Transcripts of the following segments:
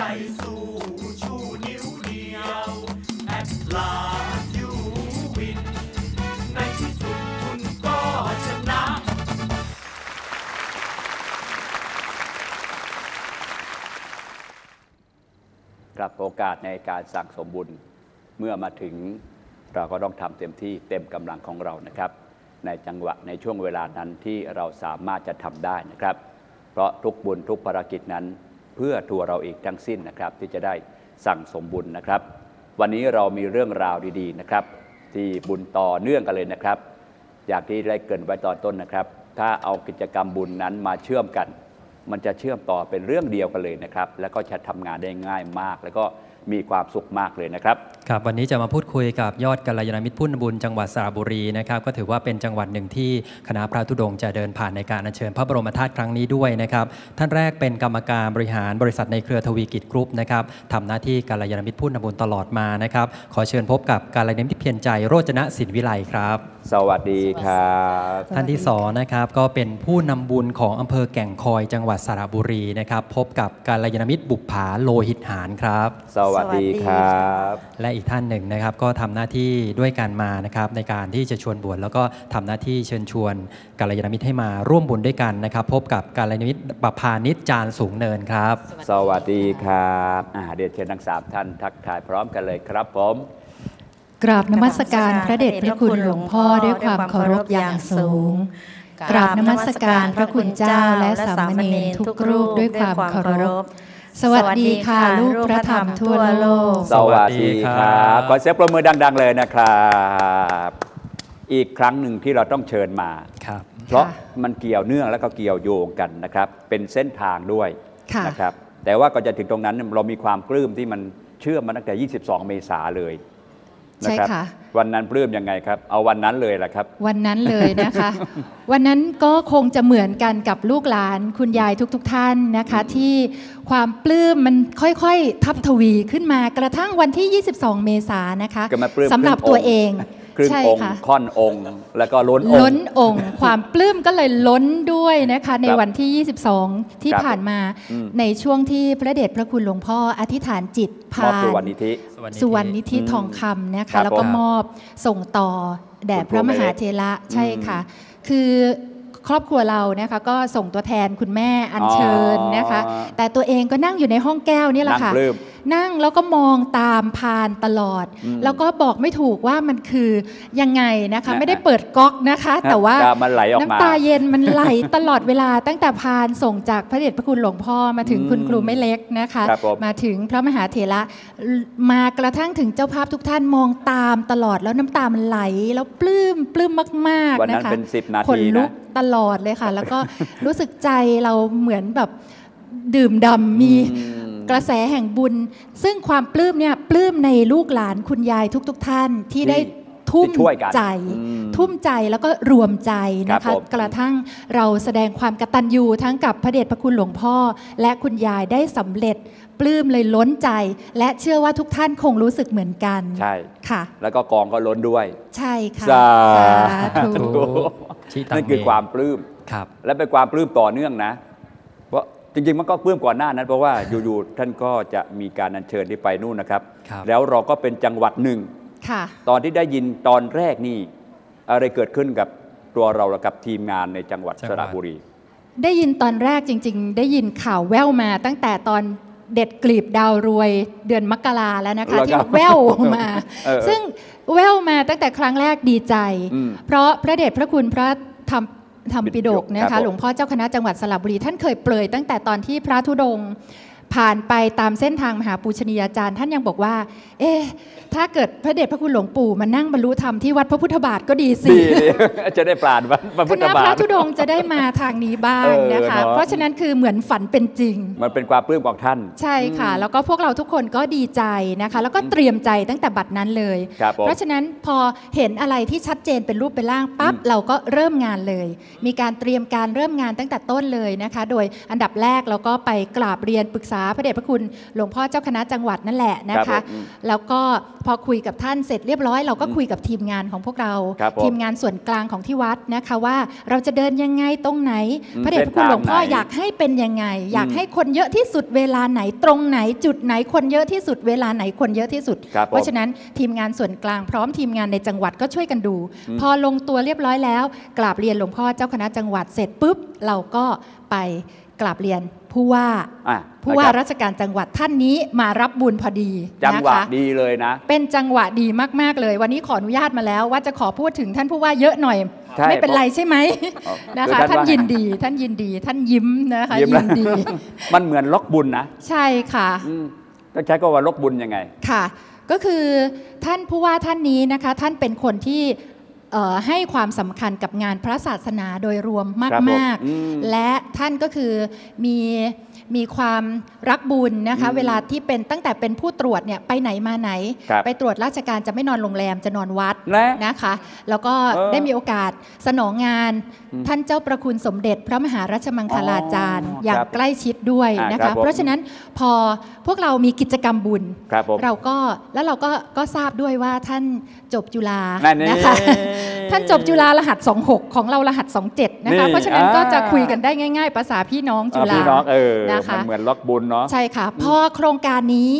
ใจสู้ชูนิ้วเดียวแอดลายูวินในที่สุดคุณก็ชนะครับโอกาสในการสั่งสมบุญ เมื่อมาถึงเราก็ต้องทำเต็มที่เต็มกำลังของเรานะครับ ในจังหวะในช่วงเวลานั้นที่เราสามารถจะทำได้นะครับ เพราะทุกบุญทุกภารกิจนั้นเพื่อตัวเราเองทั้งสิ้นนะครับที่จะได้สั่งสมบุญนะครับ วันนี้เรามีเรื่องราวดีๆนะครับ ที่บุญต่อเนื่องกันเลยนะครับ อยากที่ได้เกินไว้ตอนต้นนะครับ ถ้าเอากิจกรรมบุญนั้นมาเชื่อมกัน มันจะเชื่อมต่อเป็นเรื่องเดียวกันเลยนะครับ แล้วก็จะทำงานได้ง่ายมาก แล้วก็มีความสุขมากเลยนะครับครับวันนี้จะมาพูดคุยกับยอดกัลยาณมิตรพุ่นบุญจังหวัดสระบุรีนะครับ ก็ถือว่าเป็นจังหวัดหนึ่งที่คณะพระธุดงค์จะเดินผ่านในการอัญเชิญพระบรมธาตุครั้งนี้ด้วยนะครับท่านแรกเป็นกรรมการบริหารบริษัทในเครือทวีกิจกรุ๊ปนะครับทำหน้าที่กัลยาณมิตรพุ่นบุญตลอดมานะครับขอเชิญพบกับกัลยาณมิตรเพียรใจโรจนะสินวิไลครับ สวัสดีครับท่านที่สองนะครับก็เป็นผู้นำบุญของอำเภอแก่งคอยจังหวัดสระบุรีนะครับพบกับกัลยาณมิตรบุปผาโลหิตหานครับ สวัสดีครับและอีกท่านหนึ่งนะครับก็ทำหน้าที่ด้วยกันมานะครับ ในการที่จะชวนบวชแล้วก็ทำหน้าที่เชิญชวนกาลยานมิตรให้มาร่วมบุญด้วยกันนะครับ พบกับกาลยานมิตรปภานิจจานสูงเนินครับ สวัสดีครับเดี๋ยวเชิญทั้งสามท่านทักทายพร้อมกันเลยครับผมกราบนมัสการพระเดชพระคุณหลวงพ่อด้วยความเคารพอย่างสูงกราบนมัสการพระคุณเจ้าและสามเณรทุกรูปด้วยความเคารพสวัสดีค่ะลูกพระธรรมทั่วโลก สวัสดีครับขอเสียงปรบมือดัง ๆ เลยนะครับ อีกครั้งหนึ่งที่เราต้องเชิญมา ครับ เพราะมันเกี่ยวเนื่องแล้วก็เกี่ยวโยงกันนะครับ เป็นเส้นทางด้วยนะครับ แต่ว่าก็จะถึงตรงนั้นเรามีความปลื้มที่มันเชื่อมมาตั้งแต่ 22 เมษาเลยนะครับวันนั้นปลื้มยังไงครับ เอาวันนั้นเลยแหละครับ วันนั้นเลยนะคะ วันนั้นก็คงจะเหมือนกันกับลูกหลาน คุณยายทุกๆทท่านนะคะ ที่ความปลื้มมันค่อยๆ ทับทวีขึ้นมากระทั่งวันที่ 22 เมษายนนะคะสำหรับตัวเองครึ่งองค์ ค่อนองค์ แล้วก็ล้นองค์ล้นองค์ ความปลื้มก็เลยล้นด้วยนะคะ ในวันที่ 22 ที่ผ่านมา ในช่วงที่พระเดชพระคุณหลวงพ่ออธิษฐานจิตผ่านสุวรรณิธิสุวรรณิธิทองคำนะคะ แล้วก็มอบส่งต่อแด่พระมหาเทระ ใช่ค่ะ คือครอบครัวเรานะคะก็ส่งตัวแทนคุณแม่อัญเชิญนะคะ แต่ตัวเองก็นั่งอยู่ในห้องแก้วนี่แหละค่ะนั่งแล้วก็มองตามพานตลอด แล้วก็บอกไม่ถูกว่ามันคือยังไงนะคะ ไม่ได้เปิดก๊อกนะคะ แต่ว่าน้ำตาเย็นมันไหลตลอดเวลาตั้งแต่พานส่งจากพระเดชพระคุณหลวงพ่อมาถึงคุณครูไม่เล็กนะคะ มาถึงพระมหาเถระมากระทั่งถึงเจ้าภาพทุกท่านมองตามตลอดแล้วน้ำตามันไหลแล้วปลื้มปลื้มมากๆนะคะวันนั้นเป็นสิบนาทีนะตลอดเลยค่ะ แล้วก็รู้สึกใจเราเหมือนแบบดื่มดำมีกระแสแห่งบุญ ซึ่งความปลื้มเนี่ยปลื้มในลูกหลานคุณยายทุกๆทท่านที่ได้ทุ่มใจ ทุ่มใจแล้วก็รวมใจนะคะกระทั่งเราแสดงความกตัญญูทั้งกับพระเดชพระคุณหลวงพ่อ และคุณยายได้สำเร็จ ปลื้มเลยล้นใจ และเชื่อว่าทุกท่านคงรู้สึกเหมือนกันใช่ค่ะ แล้วก็กองก็ล้นด้วย ใช่ค่ะสาธุนั่นคือความปลื้มและเป็นความปลื้มต่อเนื่องนะเพราะจริงๆมันก็ปลื้มก่อนหน้านั้น เพราะว่าอยู่ๆท่านก็จะมีการอัญเชิญที่ไปนู่นนะครับ แล้วเราก็เป็นจังหวัดหนึ่งตอนที่ได้ยินตอนแรกนี่อะไรเกิดขึ้นกับตัวเรากับทีมงานในจังหวัดสระบุรี ได้ยินตอนแรกจริง ๆ ได้ยินข่าวแววมาตั้งแต่ตอนเด็ดกลีบดาวรวยเดือนมกราแล้วนะคะ ที่แววมา ซึ่งแววมาตั้งแต่ครั้งแรกดีใจ เพราะพระเดชพระคุณพระธรรมธรรมปิฎกนะคะ หลวงพ่อเจ้าคณะจังหวัดสระบุรีท่านเคยเปรยตั้งแต่ตอนที่พระธุดงค์ผ่านไปตามเส้นทางมหาปูชนียาจารย์ท่านยังบอกว่า เอ๊ะถ้าเกิดพระเดชพระคุณหลวงปู่มานั่งบรรลุธรรมที่วัดพระพุทธบาทก็ดีสิจะได้ปราดวัดพระพุทธบาทพระธุดงจะได้มาทางนี้บ้างนะคะ เพราะฉะนั้นคือเหมือนฝันเป็นจริง มันเป็นความปลื้มของท่าน ใช่ค่ะ แล้วก็พวกเราทุกคนก็ดีใจนะคะ แล้วก็เตรียมใจตั้งแต่บัดนั้นเลย เพราะฉะนั้นพอเห็นอะไรที่ชัดเจนเป็นรูปเป็นร่างปั๊บเราก็เริ่มงานเลย มีการเตรียมการเริ่มงานตั้งแต่ต้นเลยนะคะ โดยอันดับแรกเราก็ไปกราบเรียนปรึกษาาพระเดชพระคุณหลวงพ่อเจ้าคณะจังหวัดนั่นแหละนะคะ แล้วก็พอคุยกับท่านเสร็จเรียบร้อยเราก็คุยกับทีมงานของพวกเราทีมงานส่วนกลางของที่วัดนะคะว่าเราจะเดินยังไงตรงไหนพระเดชพระคุณหลวงพ่ออยากให้เป็นยังไง อยากให้คนเยอะที่สุดเวลาไหนตรงไหน จุดไหนคนเยอะที่สุดเวลาไหนคนเยอะที่สุด เพราะฉะนั้นทีมงานส่วนกลางพร้อมทีมงานในจังหวัดก็ช่วยกันดู พอลงตัวเรียบร้อยแล้วกราบเรียนหลวงพ่อเจ้าคณะจังหวัดเสร็จปุ๊บ เราก็ไปกราบเรียนผู้ว่าผู้ว่าราชการจังหวัดท่านนี้มารับบุญพอดี จังหวะดีเลยนะ เป็นจังหวะดีมากๆเลย วันนี้ขออนุญาตมาแล้ว ว่าจะขอพูดถึงท่านผู้ว่าเยอะหน่อย ไม่เป็นไรใช่ไหมนะคะท่านยินดี ท่านยินดีท่านยิ้มนะคะยินดีมันเหมือนล็อกบุญนะใช่ค่ะต้องใช้ก็ว่าล็อกบุญยังไงค่ะ ก็คือท่านผู้ว่าท่านนี้นะคะ ท่านเป็นคนที่ให้ความสำคัญกับงานพระศาสนาโดยรวมมาก ๆ และท่านก็คือมีมีความรักบุญนะคะเวลาที่เป็นตั้งแต่เป็นผู้ตรวจเนี่ยไปไหนมาไหน ไปตรวจราชการจะไม่นอนโรงแรม จะนอนวัดนะคะแล้วก็ได้มีโอกาสสนองงานท่านเจ้าประคุณสมเด็จ พระมหาราชมังคลาจารย์อย่างใกล้ชิดด้วยนะคะเพราะฉะนั้นพอพวกเรามีกิจกรรมบุญเราก็แล้วเราก็ก็ทราบด้วยว่าท่านจบจุฬานะคะท่านจบจุฬารหัส 26 ของเรารหัส 27 นะคะ เพราะฉะนั้นก็จะคุยกันได้ง่าย ๆ ภาษาพี่น้องจุฬาพี่น้องเออนะคะ เหมือนล็อกบุญเนาะ ใช่ค่ะพอโครงการนี้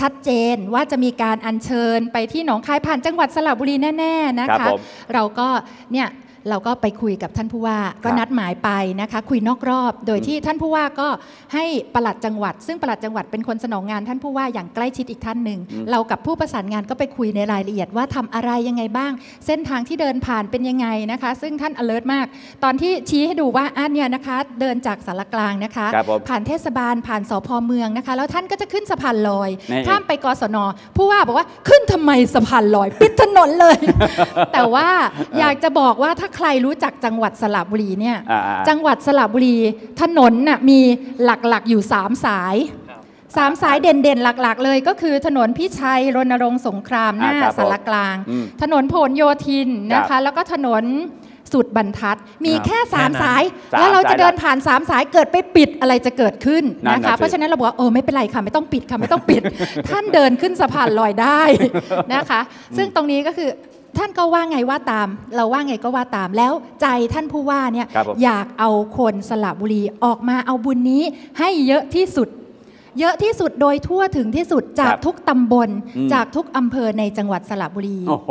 ชัดเจนว่าจะมีการอัญเชิญไปที่หนองคายผ่านจังหวัดสระบุรีแน่ๆนะคะ เราก็เนี่ยเราก็ไปคุยกับท่านผู้ว่าก็นัดหมายไปนะคะ คุยนอกรอบโดยที่ท่านผู้ว่าก็ให้ปลัดจังหวัด ซึ่งปลัดจังหวัดเป็นคนสนองงาน ท่านผู้ว่าอย่างใกล้ชิดอีกท่านหนึ่ง เรากับผู้ประสานงานก็ไปคุยในรายละเอียดว่าทำอะไรยังไงบ้าง เส้นทางที่เดินผ่านเป็นยังไงนะคะ ซึ่งท่าน alert มาก ตอนที่ชี้ให้ดูว่าอันเนี่ยนะคะเดินจากสารกลางนะคะผ่านเทศบาลผ่านสพเมืองนะคะ แล้วท่านก็จะขึ้นสะพานลอย ข้ามไปกศนผู้ว่าบอกว่าขึ้นทำไมสะพานลอย ปิดถนนเลย แต่ว่าอยากจะบอกว่าถ้าาใครรู้จักจังหวัดสระบุรีเนี่ย จังหวัดสระบุรีถนนน่ะมีหลักๆอยู่สามสายสามสายเด่นๆหลักๆ เลย ก็คือถนนพิชัยรณรงค์สงครามหน้าสารกลาง ถนนโพลโยธินนะคะ แล้วก็ถนนสุดบรรทัดมีแค่สามสาย แล้วเราจะเดินผ่านสามสายเกิดไปปิดอะไรจะเกิดขึ้นนะคะ เพราะฉะนั้นเราบอกว่าเออไม่เป็นไรค่ะไม่ต้องปิดค่ะไม่ต้องปิด ท่านเดินขึ้นสะพานลอยได้นะคะ ซึ่งตรงนี้ก็คือท่านก็ว่าไงว่าตาม เราว่าไงก็ว่าตามแล้วใจท่านผู้ว่าเนี่ยอยากเอาคนสระบุรี ออกมาเอาบุญนี้ ให้เยอะที่สุดเยอะที่สุดโดยทั่วถึงที่สุดจากทุกตำบลจากทุกอำเภอในจังหวัดสระบุรีโอ้โห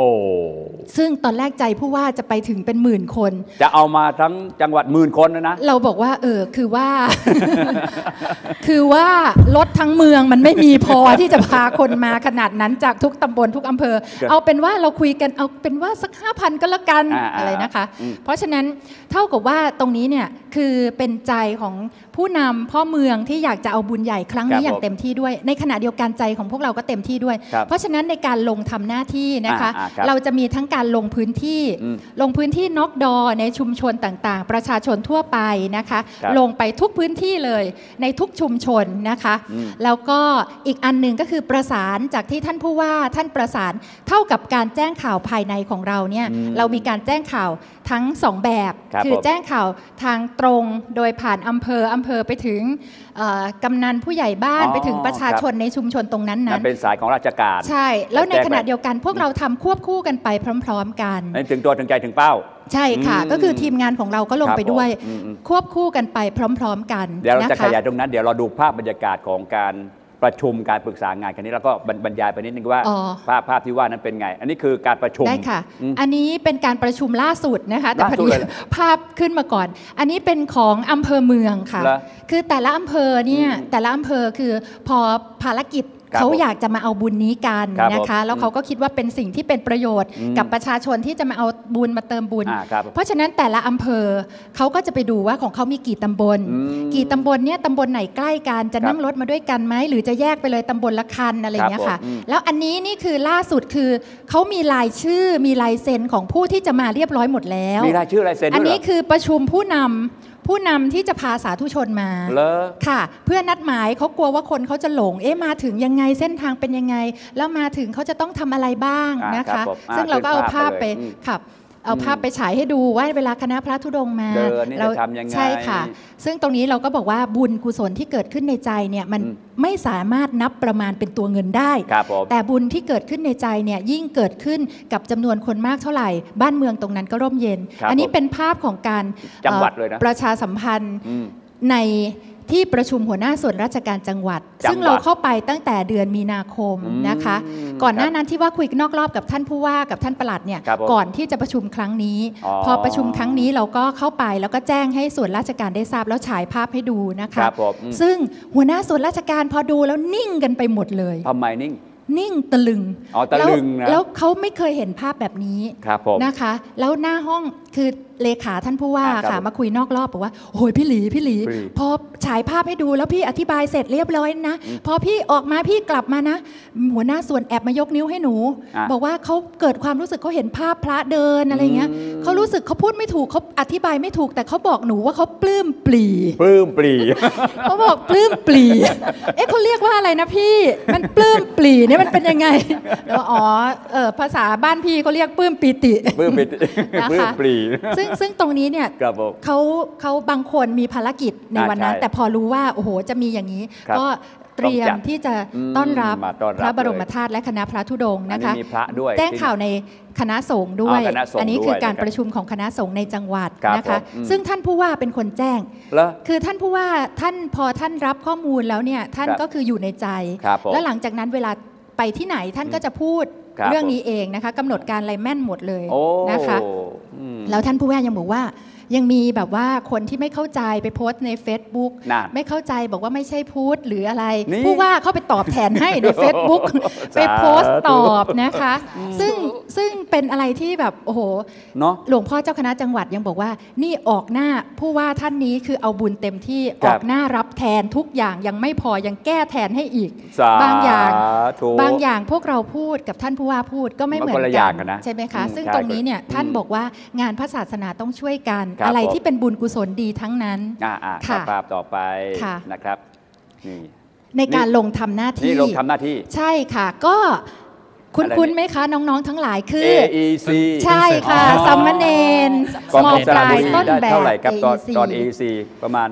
ซึ่งตอนแรกใจผู้ว่าจะไปถึงเป็นหมื่นคน จะเอามาทั้งจังหวัดหมื่นคนนะเราบอกว่าเออคือว่า คือว่ารถทั้งเมืองมันไม่มีพอที่จะพาคนมาขนาดนั้นจากทุกตำบล ทุกอำเภอเอาเป็นว่าเราคุยกันเอาเป็นว่าสักห้าพันก็แล้วกันอะไรนะคะ เพราะฉะนั้นเท่ากับว่าตรงนี้เนี่ยคือเป็นใจของผู้นำพ่อเมืองที่อยากจะเอาบุญใหญ่ครั้งนี้อย่างเต็มที่ด้วยในขณะเดียวกันใจของพวกเราก็เต็มที่ด้วย เพราะฉะนั้นในการลงทำหน้าที่นะคะ เราจะมีทั้งการลงพื้นที่ลงพื้นที่นอกดอในชุมชนต่างๆ ประชาชนทั่วไปนะคะ ลงไปทุกพื้นที่เลยในทุกชุมชนนะคะ แล้วก็อีกอันหนึ่งก็คือประสานจากที่ท่านผู้ว่าท่านประสานเท่ากับการแจ้งข่าวภายในของเราเนี่ยเรามีการแจ้งข่าวทั้ง2แบบคือแจ้งข่าวทางตรงโดยผ่านอำเภออำเภภอไปถึงกำนันผู้ใหญ่บ้านไปถึงประชาชนในชุมชนตรงนั้นนั้นเป็นสายของราชการใช่แล้วในขณะเดียวกันพวกเราทำควบคู่กันไปพร้อม ๆ กัน ถึงตัวถึงใจถึงเป้า ใช่ค่ะก็คือทีมงานของเราก็ลงไปด้วยควบคู่กันไปพร้อม ๆ กันเดี๋ยวเราจะขยายตรงนั้นเดี๋ยวเราดูภาพบรรยากาศของการประชุมการปรึกษางานกันนี้แล้วก็บรรยายไปนิดนึงว่าภาพภาพที่ว่านั้นเป็นไง อันนี้คือการประชุมได้ค่ะ อันนี้เป็นการประชุมล่าสุดนะคะแต่พอดีภาพขึ้นมาก่อน อันนี้เป็นของอำเภอเมืองค่ะคือแต่ละอำเภอเนี่ยแต่ละอำเภอคือพอภารกิจเขาอยากจะมาเอาบุญนี้กันนะคะ แล้วเขาก็คิดว่าเป็นสิ่งที่เป็นประโยชน์กับประชาชนที่จะมาเอาบุญมาเติมบุญ เพราะฉะนั้นแต่ละอำเภอเขาก็จะไปดูว่าของเขามีกี่ตำบลกี่ตำบลเนี่ยตำบลไหนใกล้กันจะนั่งรถมาด้วยกันไหม หรือจะแยกไปเลยตำบลละคันอะไรเงี้ยค่ะแล้วอันนี้นี่คือล่าสุดคือ เขามีลายชื่อมีลายเซ็นของผู้ที่จะมาเรียบร้อยหมดแล้วมีลายชื่อลายเซ็นอันนี้คือประชุมผู้นำผู้นำที่จะพาสาธุชนมาค่ะ เพื่อนัดหมายเขากลัวว่าคนเขาจะหลงเอ๊ะมาถึงยังไงเส้นทางเป็นยังไง แล้วมาถึงเขาจะต้องทำอะไรบ้างนะคะ ซึ่งเราก็เอาภาพไปขับเอาภาพไปฉายให้ดู ว่าเวลาคณะพระธุดงมาเราทำยังไงใช่ค่ะ ซึ่งตรงนี้เราก็บอกว่าบุญกุศลที่เกิดขึ้นในใจเนี่ยมันไม่สามารถนับประมาณเป็นตัวเงินได้ แต่บุญที่เกิดขึ้นในใจเนี่ยยิ่งเกิดขึ้นกับจำนวนคนมากเท่าไหร่บ้านเมืองตรงนั้นก็ร่มเย็น อันนี้เป็นภาพของการประชาสัมพันธ์ในที่ประชุมหัวหน้าส่วนราชการจังหวัด ซึ่งเราเข้าไปตั้งแต่เดือนมีนาคมนะคะ ก่อนหน้านั้นที่ว่าคุยนอกรอบกับท่านผู้ว่ากับท่านประหลัดเนี่ยก่อนที่จะประชุมครั้งนี้ พอประชุมครั้งนี้เราก็เข้าไป แล้วก็แจ้งให้ส่วนราชการได้ทราบแล้วฉายภาพให้ดูนะคะ ซึ่งหัวหน้าส่วนราชการพอดูแล้วนิ่งกันไปหมดเลยทำไมนิ่งนิ่งตะลึงแล้วแล้วเขาไม่เคยเห็นภาพแบบนี้นะคะ แล้วหน้าห้องคือเลขาท่านผู้ว่าค่ะมาคุยนอกรอบบอกว่าโอ้ยพี่หลีพี่หลีพอฉายภาพให้ดูแล้วพี่อธิบายเสร็จเรียบร้อยนะพอพี่ออกมาพี่กลับมานะ หัวหน้าส่วนแอบมายกนิ้วให้หนู บอกว่าเขาเกิดความรู้สึกเขาเห็นภาพพระเดินอะไรเงี้ยเขารู้สึกเขาพูดไม่ถูกเขาอธิบายไม่ถูกแต่เขาบอกหนูว่าเขาปลื้มปลีปลื้มปลีเขาบอกปลื้มปลีเอ๊ะเขาเรียกว่าอะไรนะ พี่มันปลื้มปลีเนี่ยมันเป็นยังไงวอ๋อเออภาษาบ้านพี่เขาเรียกปลื้มปีติปลื้มปีติปลื้มปลีซึ่งงซึ่งตรงนี้เนี่ยเขาเขาบางคนมีภารกิจในวันนั้น แต่พอรู้ว่าโอ้โหจะมีอย่างนี้ ก็เตรียมที่จะต้อนรับพระบรมธาตุและคณะพระธุดงค์นะคะแจ้งข่าวในคณะสงฆ์ด้วย อันนี้คือการประชุมของคณะสงฆ์ในจังหวัดนะคะซึ่งท่านผู้ว่าเป็นคนแจ้ง คือท่านผู้ว่าท่านพอท่านรับข้อมูลแล้วเนี่ยท่านก็คืออยู่ในใจแล้วหลังจากนั้นเวลาไปที่ไหนท่านก็จะพูดเรื่องนี้เองนะคะกำหนดการอะไรแม่นหมดเลยนะคะแล้วท่านผู้ว่ายังบอกว่ายังมีแบบว่าคนที่ไม่เข้าใจไปโพสต์ใน Facebook ไม่เข้าใจบอกว่าไม่ใช่พูดหรืออะไรผู้ว่าเข้าไปตอบแทนให้ใน Facebook ไปโพสต์ตอบนะคะซึ่งซึ่งเป็นอะไรที่แบบโอ้โหหลวงพ่อเจ้าคณะจังหวัดยังบอกว่า นี่ออกหน้าผู้ว่าท่านนี้คือเอาบุญเต็มที่ออกหน้ารับแทนทุกอย่างยังไม่พอยังแก้แทนให้อีกบางอย่าง บางอย่างพวกเราพูดกับท่านผู้ว่าพูดก็ไม่เหมือนกันใช่ไหมคะซึ่งตรงนี้เนี่ยท่านบอกว่างานพระศาสนาต้องช่วยกันอะไรที่เป็นบุญกุศลดีทั้งนั้นค่ะภาพต่อไปนะครับนในการลงทำหน้าที่ลงทำหน้าที่ ใช่ค่ะ ก็คุณคุณไหมคะ น้องๆทั้งหลายคือ AEC ใช่ค่ะสัมมเนนมอปลายต้นแบบไหครับตอน AEC ประมาณ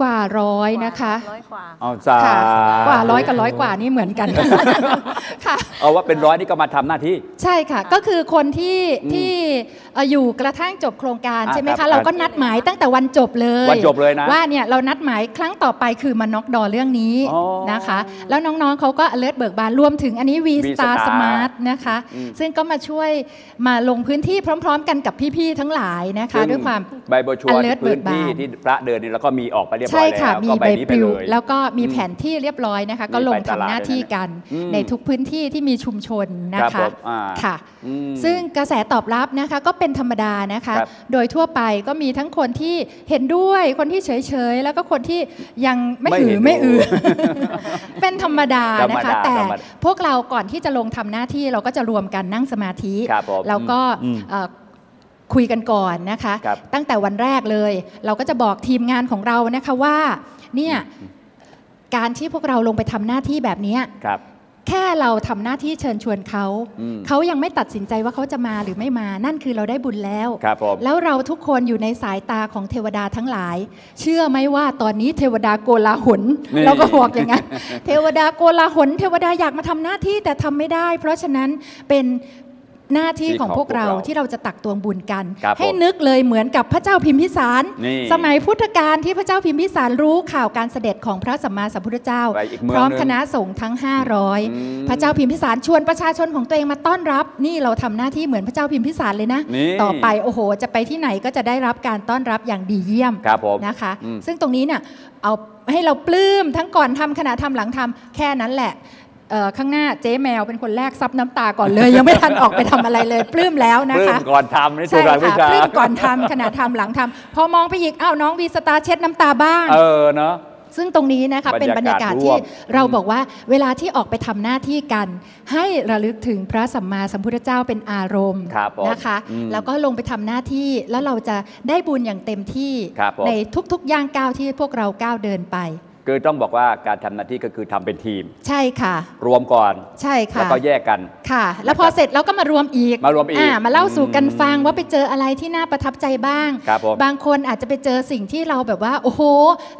กว่าร้อยนะคะเอาจ้ากว่าร้อยกับร้อยกว่านี่เหมือนกันค่ะเอาว่าเป็นร้อยนี่ก็มาทำหน้าที่ ใช่ค่ะก็คือคนที่ที่อยู่กระทั่งจบโครงการใช่ไหมคะเราก็นัดหมายตั้งแต่วันจบเลยวันจบเลยนะว่าเนี่ยเรานัดหมายครั้งต่อไปคือมาน็อกดอเรื่องนี้นะคะ แล้วน้องๆเขาก็เลิศเบิกบานรวมถึงอันนี้วีสตาร์สมาร์ทนะคะ ซึ่งก็มาช่วยมาลงพื้นที่พร้อม ๆ กันกับพี่ๆทั้งหลายนะคะ ด้วยความใบบัวชวนพื้นที่ที่พระเดินนี่แล้วก็มีออกไปเรียบร้อยแล้วก็ใบนี้ไปลยแล้วก็มีแผนที่เรียบร้อยนะคะ ก็ลงทำหน้าที่กัน ในทุกพื้นที่ที่มีชุมชนนะคะค่ะ ซึ่งกระแสตอบรับนะคะก็เป็นธรรมดานะคะ โดยทั่วไปก็มีทั้งคนที่เห็นด้วยคนที่เฉยๆแล้วก็คนที่ยังไม่หือไม่อือเป็นธรรมดานะคะ แต่พวกเราก่อนที่จะลงทำหน้าที่เราก็จะรวมกันนั่งสมาธิ แล้วก็คุยกันก่อนนะคะ ตั้งแต่วันแรกเลย เราก็จะบอกทีมงานของเรานะคะว่าเนี่ยการที่พวกเราลงไปทำหน้าที่แบบนี้แค่เราทำหน้าที่เชิญชวนเขาเขายังไม่ตัดสินใจว่าเขาจะมาหรือไม่มานั่นคือเราได้บุญแล้วครับแล้วเราทุกคนอยู่ในสายตาของเทวดาทั้งหลาย เชื่อไหมว่าตอนนี้เทวดาโกลาหลเราก็บอกอย่างนั้นเทวดาโกลาหลเทวดาอยากมาทำหน้าที่แต่ทำไม่ได้ เพราะฉะนั้นเป็นหน้าที่ของพวกเราที่เราจะตักตวงบุญกัน ให้นึกเลยเหมือนกับพระเจ้าพิมพิสาร สมัยพุทธกาลที่พระเจ้าพิมพิสารรู้ข่าวการเสด็จของพระสัมมาสัมพุทธเจ้า พร้อมคณะสงฆ์ทั้ง 500 พระเจ้าพิมพิสารชวนประชาชนของตัวเองมาต้อนรับ นี่เราทำหน้าที่เหมือนพระเจ้าพิมพิสารเลยนะ ต่อไปโอ้โห จะไปที่ไหนก็จะได้รับการต้อนรับอย่างดีเยี่ยมนะคะ ซึ่งตรงนี้เนี่ยเอาให้เราปลื้มทั้งก่อนทำขณะทำหลังทำแค่นั้นแหละข้างหน้าเจ๊แมว เป็นคนแรกซับน้ำตาก่อนเลย ยังไม่ทันออกไปทำอะไรเลยปลื้มแล้วนะคะปลื้มก่อนทำใช่ค่ะปลื้มก่อนทำขณะทำหลังทำ พอมองไปอีกอ้าว น้องวีสตาเช็ดน้ำตาบ้างเออเนาะซึ่งตรงนี้นะคะเป็นบรรยากาศที่เราบอกว่าเวลาที่ออกไปทำหน้าที่กัน ให้ระลึกถึงพระสัมมาสัมพุทธเจ้าเป็นอารมณ์นะคะแล้วก็ลงไปทำหน้าที่แล้วเราจะได้บุญอย่างเต็มที่ในทุกๆย่างก้าวที่พวกเราก้าวเดินไปคือต้องบอกว่าการทำหน้าที่ก็คือทำเป็นทีม ใช่ค่ะ รวมก่อนใช่ค่ะแล้วก็แยกกันค่ะ แล้วพอเสร็จเราก็มารวมอีกมารวมอีกมาเล่าสู่กันฟังว่าไปเจออะไรที่น่าประทับใจบ้างครับบางคนอาจจะไปเจอสิ่งที่เราแบบว่าโอ้โห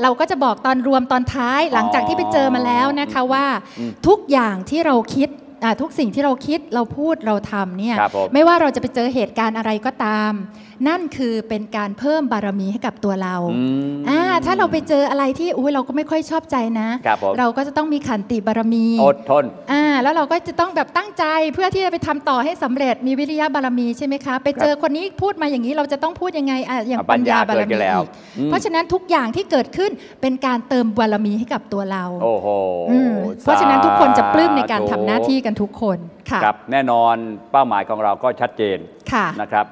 เราก็จะบอกตอนรวมตอนท้าย หลังจากที่ไปเจอมาแล้วนะคะว่า ทุกอย่างที่เราคิดทุกสิ่งที่เราคิดเราพูดเราทำเนี่ยไม่ว่าเราจะไปเจอเหตุการณ์อะไรก็ตามนั่นคือเป็นการเพิ่มบารมีให้กับตัวเราอ่าถ้าเราไปเจออะไรที่อุ้ยเราก็ไม่ค่อยชอบใจนะ เราก็จะต้องมีขันติบารมี อดทน อ่า แล้วเราก็จะต้องแบบตั้งใจเพื่อที่จะไปทำต่อให้สำเร็จมีวิริยะบารมีใช่ไหมคะ ไปเจอคนนี้พูดมาอย่างนี้เราจะต้องพูดยังไงอ่าอย่างปัญญาบารมี เพราะฉะนั้นทุกอย่างที่เกิดขึ้นเป็นการเติมบารมีให้กับตัวเรา โอ้โหเพราะฉะนั้นทุกคนจะปลื้มในการทำหน้าที่กันทุกคนค่ะครับแน่นอนเป้าหมายของเราก็ชัดเจนนะครับ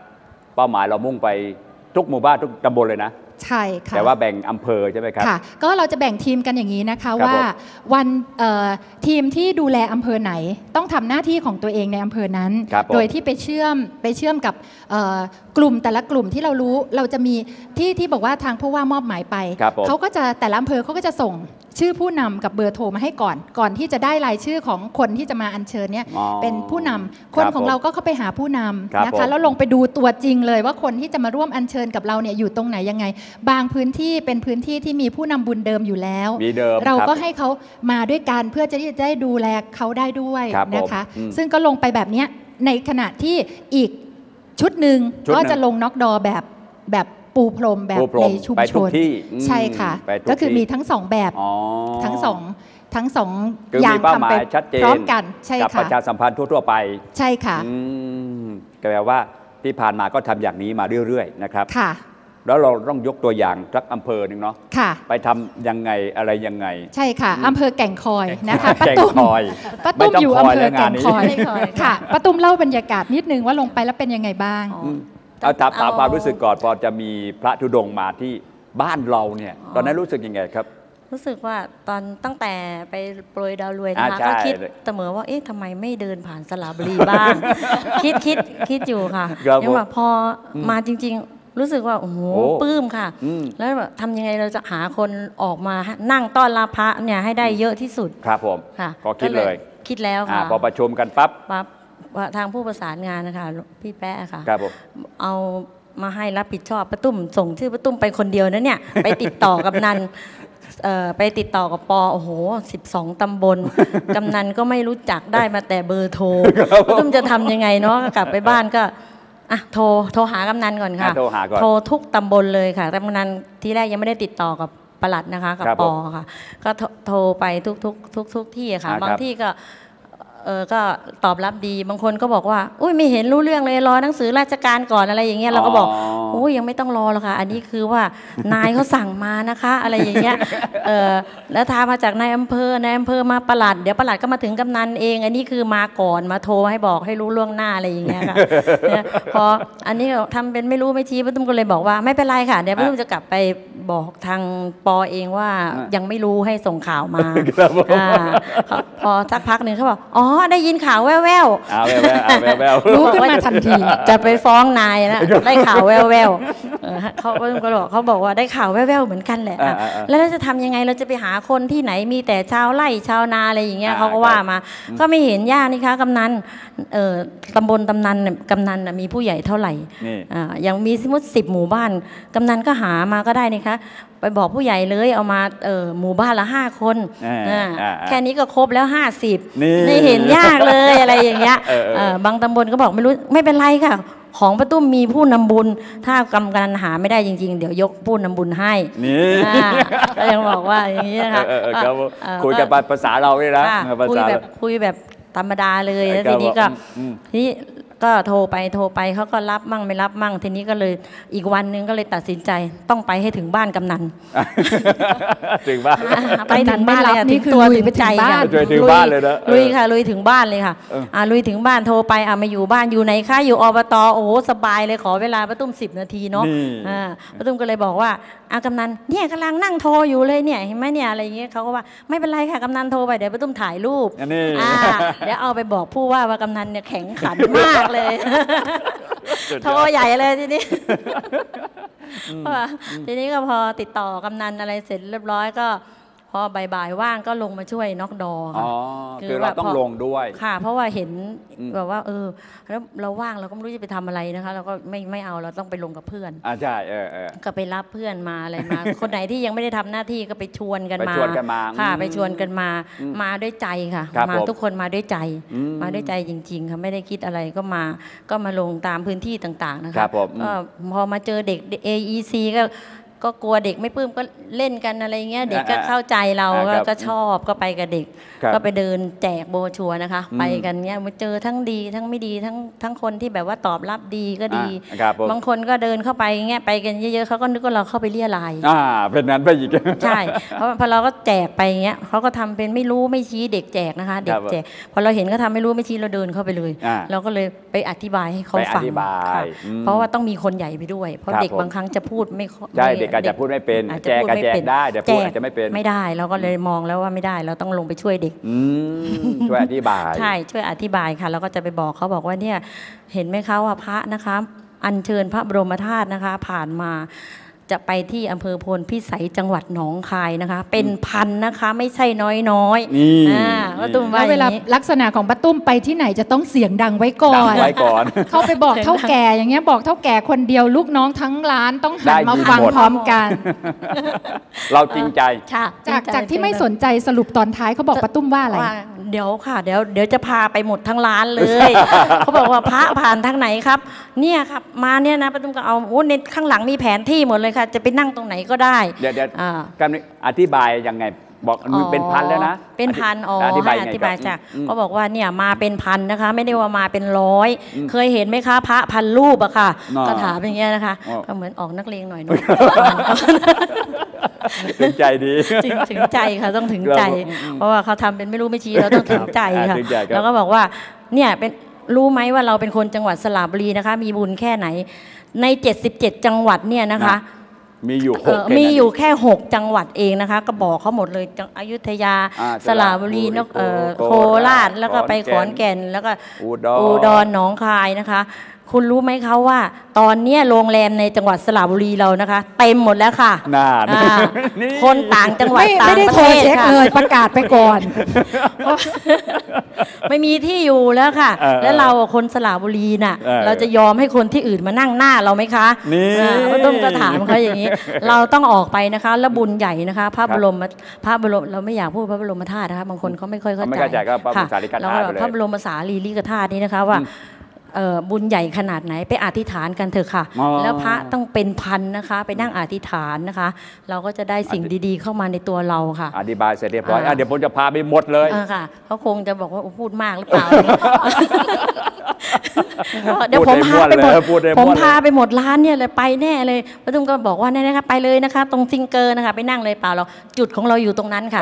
เป้าหมายเรามุ่งไปทุกหมู่บ้านทุกตำบลเลยนะใช่ค่ะแต่ว่าแบ่งอำเภอใช่ไหมครับค่ะก็เราจะแบ่งทีมกันอย่างนี้นะคะว่า วันทีมที่ดูแลอำเภอไหนต้องทำหน้าที่ของตัวเองในอำเภอนั้น โดยที่ไปเชื่อมไปเชื่อมกับกลุ่มแต่ละกลุ่มที่เรารู้ เราจะมีที่ที่บอกว่าทางผู้ว่ามอบหมายไปเขาก็จะแต่ละอำเภอเขาก็จะส่งชื่อผู้นำกับเบอร์โทรมาให้ก่อนก่อนที่จะได้รายชื่อของคนที่จะมาอัญเชิญเนี่ยเป็นผู้นำ คนของเราก็เข้าไปหาผู้นำนะคะแล้วลงไปดูตัวจริงเลยว่าคนที่จะมาร่วมอัญเชิญกับเราเนี่ยอยู่ตรงไหนยังไง บางพื้นที่เป็นพื้นที่ที่มีผู้นำบุญเดิมอยู่แล้วเเราก็ให้เขามาด้วยกันเพื่อจะได้ดูแลเขาได้ด้วยนะคะซึ่งก็ลงไปแบบนี้ในขณะที่อีกชุดหนึ่งก็จะลงน็อกดอแบบแบบปูพรมแบบในชุมชนใช่ค่ะ ก็คือมีทั้งสองแบบทั้งสองทั้งสองอย่างทำไปพร้อมกันใช่ค่ะกับประชาสัมพันธ์ทั่วๆไป ใช่ค่ะก็แปลว่าที่ผ่านมาก็ทำอย่างนี้มาเรื่อยๆนะครับค่ะ แล้วเราต้องยกตัวอย่างทักอำเภอหนึ่งเนาะค่ะ ไปทำยังไงอะไรยังไง ใช่ค่ะอำเภอแก่งคอยนะคะป้าตุ้มป้าตุ้มอยู่อำเภอแก่งคอยค่ะป้าตุ้มเล่าบรรยากาศนิดนึงว่าลงไปแล้วเป็นยังไงบ้างเอาถามาความรู้สึกก่อนพอจะมีพระธุดงมาที่บ้านเราเนี่ย ตอนนั้นรู้สึกยังไงครับ รู้สึกว่าตอนตั้งแต่ไปโปรยดาวรวยนะคะก็คิดเสมอว่าเอ๊ะทำไมไม่เดินผ่านสระบุรีบ้างคิดคิดคิดอยู่ค่ะยังว่าพอมาจริง ๆ รู้สึกว่าโอ้โหปื้มค่ะแล้วแบบทำยังไงเราจะหาคนออกมานั่งต้อนรับพระเนี่ยให้ได้เยอะที่สุดครับผมค่ะ ก็คิดเลย คิดแล้วค่ะพอประชุมกันปั๊บปั๊บ่ทางผู้ประสานงานนะคะพี่แป๊ะค่ะ ครับเอามาให้รับผิดชอบประตุ้ม ส่งชื่อประตุ้มไปคนเดียวนะเนี่ยไปติดต่อกับนันไปติดต่อกับปอโอ้โห12 ตำบลกำนันก็ไม่รู้จักได้มาแต่เบอร์โทรประตุ้มจะทำยังไงเนาะกลับไปบ้านก็อ่ะโทรโทรหากำนันก่อนค่ะ โทรหาก่อน โทรทุกตำบลเลยค่ะกำนันที่แรกยังไม่ได้ติดต่อกับประหลัดนะคะกับปอค่ะ ก็โทรไปทุกทุกทุกทุกที่ค่ะบางที่ก็เออก็ตอบรับดีบางคนก็บอกว่าอุ้ยไม่เห็นรู้เรื่องเลย รอหนังสือราชการก่อนอะไรอย่างเงี้ยเราก็บอกอุ้ยยังไม่ต้องรอหรอกค่ะ อันนี้คือว่านายเขาสั่งมานะคะ อะไรอย่างเงี้ยเออแล้วทามาจากนายอำเภอนายอำเภอมาประหลัด เดี๋ยวประหลัดก็มาถึงกำนันเอง อันนี้คือมาก่อนมาโทรให้บอกให้รู้ล่วงหน้าอะไรอย่างเงี้ยค่ะพออันนี้ทำเป็นไม่รู้ไม่ชี้พี่ตุ้มก็เลยบอกว่า ไม่เป็นไรค่ะ เดี๋ยวพี่ตุ้มจะกลับไปบอกทางปอเองว่ายังไม่รู้ให้ส่งข่าวมาพอสักพักหนึ่งเขาบอกอ๋ออได้ยินข่าวแววแววแววแววรู้ขึ้นมาทันทีจะไปฟ้องนายนะได้ข่าวแววแววเขาเขาบอกเขาบอกว่าได้ข่าวแววแววเหมือนกันแหละ แล้วเราจะทำยังไง เราจะไปหาคนที่ไหน มีแต่ชาวไร่ชาวนาอะไรอย่างเงี้ยเขาก็ว่ามา ก็ไม่เห็นยานี่คะ กำนันเอ่อตำบลตำนันกำนันมีผู้ใหญ่เท่าไหร่อย่างมีสมมติสิบหมู่บ้าน กำนันก็หามาก็ได้นะคะไปบอกผู้ใหญ่เลยเอามาเออหมู่บ้านละห้าคน แค่นี้ก็ครบแล้วห้าสิบนี่เห็นยากเลยอะไรอย่างเงี้ยบางตำบลก็บอกไม่รู้ ไม่เป็นไรค่ะ ของประตุ้มมีผู้นำบุญ ถ้ากำกันหาไม่ได้จริง ๆ เดี๋ยวยกผู้นำบุญให้ นี่ก็ยังบอกว่าอย่างนี้นะคะคุยกับภาษาเราเลยนะคุยแบบคุยแบบธรรมดาเลยแล้วทีนี้ก็ทีนี้ก็โทรไปโทรไปเขาก็รับมั่งไม่รับมั่งทีนี้ก็เลยอีกวันนึงก็เลยตัดสินใจต้องไปให้ถึงบ้านกำนันถึงบ้านไปถึงบ้านเลยคือตัวถึงใจ้านถึงบ้านเลยนะลุยค่ะลุยถึงบ้านเลยค่ะอ่าลุยถึงบ้านโทรไปอ่ามาอยู่บ้านอยู่ไหนคะอยู่อบตโอ้สบายเลยขอเวลาประตุ้มสิบนาทีเนาะอ่าประตุ้มก็เลยบอกว่าอากำนันเนี่ยกำลังนั่งโทรอยู่เลยเนี่ย เห็นไหมเนี่ยอะไรอย่างเงี้ยเขาก็ว่าไม่เป็นไรค่ะกำนันโทรไปเดี๋ยวไปตุ้มถ่ายรูปอันนี้เดี๋ยวเอาไปบอกผู้ว่าว่ากำนันเนี่ยแข็งขันมากเลย โทรใหญ่เลยทีนี้ทีนี้ก็พอติดต่อกำนันอะไรเสร็จเรียบร้อยก็พอบ่ายๆว่างก็ลงมาช่วยน็อกดอค่ะคือเราต้องลงด้วย ค่ะ เพราะว่าเห็นแบบว่า เออ แล้วเราว่างเราก็ไม่รู้จะไปทำอะไรนะคะเราก็ไม่ไม่เอาเราต้องไปลงกับเพื่อนอ่าใช่เออเออก็ไปรับเพื่อนมาอะไรมา คนไหนที่ยังไม่ได้ทำหน้าที่ก็ไปชวนกันมาไปชวนกันมาค่ะไปชวนกันมา มาด้วยใจค่ะ มาทุกคนมาด้วยใจมาด้วยใจจริงๆค่ะไม่ได้คิดอะไรก็มาก็มาลงตามพื้นที่ต่าง ๆนะคะก็พอมาเจอเด็ก AEC ก็ก็กลัวเด็กไม่ปื้มก็เล่นกันอะไรเงี้ยเด็กก็เข้าใจเราก็ชอบก็ไปกับเด็ก ก็ไปเดินแจกโบชัวนะคะไปกันเงี้ยมาเจอทั้งดีทั้งไม่ดีทั้งทั้งคนที่แบบว่าตอบรับดีก็ดี บางคนก็เดินเข้าไปเงี้ยไปกันเยอะๆเขาก็นึกว่าเราเข้าไปเลี่ยไรอ่าเป็นนั้นไปอีกใช่เพราะพอเราก็แจกไปเงี้ยเขาก็ทำเป็นไม่รู้ไม่ชี้เด็กแจกนะคะ เด็กแจกพอเราเห็นก็ททาไม่รู้ไม่ชี้เราเดินเข้าไปเลย เราก็เลยไปอธิบายให้เขาฟังเพราะว่าต้องมีคนใหญ่ไปด้วยเพราะเด็กบางครั้งจะพูดไม่ได้เด็กกาจะพูดไม่เป็นแจกกแจกได้แต่พูดอาจจะไม่เป็นไม่ได้เราก็เลยมองแล้วว่าไม่ได้เราต้องลงไปช่วยเด็กช่วยอธิบายใช่ช่วยอธิบายค่ะแล้วก็จะไปบอกเขาบอกว่าเนี่ยเห็นไหมคะว่าพระนะคะอัญเชิญพระบรมธาตุนะคะผ่านมาจะไปที่อำเภอพลพิสัยจังหวัดหนองคายนะคะ เป็นพันนะคะไม่ใช่น้อยน้อยนี่ป้าตุ้มว่าเวลาลักษณะของป้าตุ้มไปที่ไหนจะต้องเสียงดังไว้ก่อนไว้ก่อนเขาไปบอกเท่าแก่ อย่างเงี้ยบอกเท่าแก่คนเดียวลูกน้องทั้งร้านต้องหันมาฟังพร้อมกัน เราจริงใจจากจากที่ไม่สนใจสรุปตอนท้ายเขาบอกป้าตุ้มว่าอะไร เดี๋ยวค่ะ เดี๋ยวเดี๋ยวจะพาไปหมดทั้งร้านเลยเขาบอกว่าพระผ่านทางไหนครับ เนี่ยครับมาเนี่ยนะป้าตุ้มก็เอาโอ้ในข้างหลังมีแผนที่หมดเลยค่ะจะไปนั่งตรงไหนก็ได้เดี๋ยวเดี๋ยวการอธิบายยังไงบอกมันเป็นพันแล้วนะเป็นพันอ๋ออธิบายอธิบายจ้ะก็บอกว่าเนี่ยมาเป็นพันนะคะ ไม่ได้ว่ามาเป็นร้อย เคยเห็นไหมคะ พระพันรูปอะค่ะ ก็ถามอย่างเงี้ยนะคะ ก็เหมือนออกนักเลงหน่อยหนึ่งถึงใจดีถึงถึงใจค่ะต้องถึงใจ เพราะว่าเขาทำเป็นไม่รู้ไม่ชี้เราต้องถึงใจค่ะแล้วก็บอกว่าเนี่ยเป็นรู้ไหมว่าเราเป็นคนจังหวัดสระบุรีนะคะ มีบุญแค่ไหน ใน 77 จังหวัดเนี่ยนะคะมีอยู่หกมีอยู่แค่หกจังหวัดเองนะคะ ก็บอกเขาหมดเลยอยุธยาสระบุรีโคราช แล้วก็ไปขอนแก่นแล้วก็อุดรหนองคายนะคะคุณรู้ไหมเขาว่า ตอนนี้โรงแรมในจังหวัดสระบุรีเรานะคะ เต็มหมดแล้วค่ะน่าคนต่างจังหวัดต่างประเทศค่ะเลยประกาศไปก่อนไม่มีที่อยู่แล้วค่ะ แล้วเราคนสระบุรีน่ะ เราจะยอมให้คนที่อื่นมานั่งหน้าเราไหมคะนี่ก็ต้องกระถามเขาอย่างนี้ เราต้องออกไปนะคะแล้วบุญใหญ่นะคะพระบรมพระบรม เราไม่อยากพูดพระบรมธาตุนะคะบางคนเขาไม่ค่อยเข้าใจเราพระบรมสารีริกธาตุนี้นะคะว่าบุญใหญ่ขนาดไหนไปอธิษฐานกันเถอะค่ะ แล้วพระต้องเป็นพันนะคะ ไปนั่งอธิษฐานนะคะ เราก็จะได้สิ่งดี ๆเข้ามาในตัวเราค่ะ อธิบายเสร็จเรียบร้อยเดี๋ยวผมจะพาไปหมดเลยค่ะเขาคงจะบอกว่าพูดมากหรือเปล่าเดี๋ยวผมพาไปหมดผมพาไปหมดร้านเนี่ยเลยไปแน่เลยพระตุ้มก็บอกว่าแน่ๆค่ะไปเลยนะคะตรงซิงเกอร์นะคะ ไปนั่งเลยเปล่าเราจุดของเราอยู่ตรงนั้นค่ะ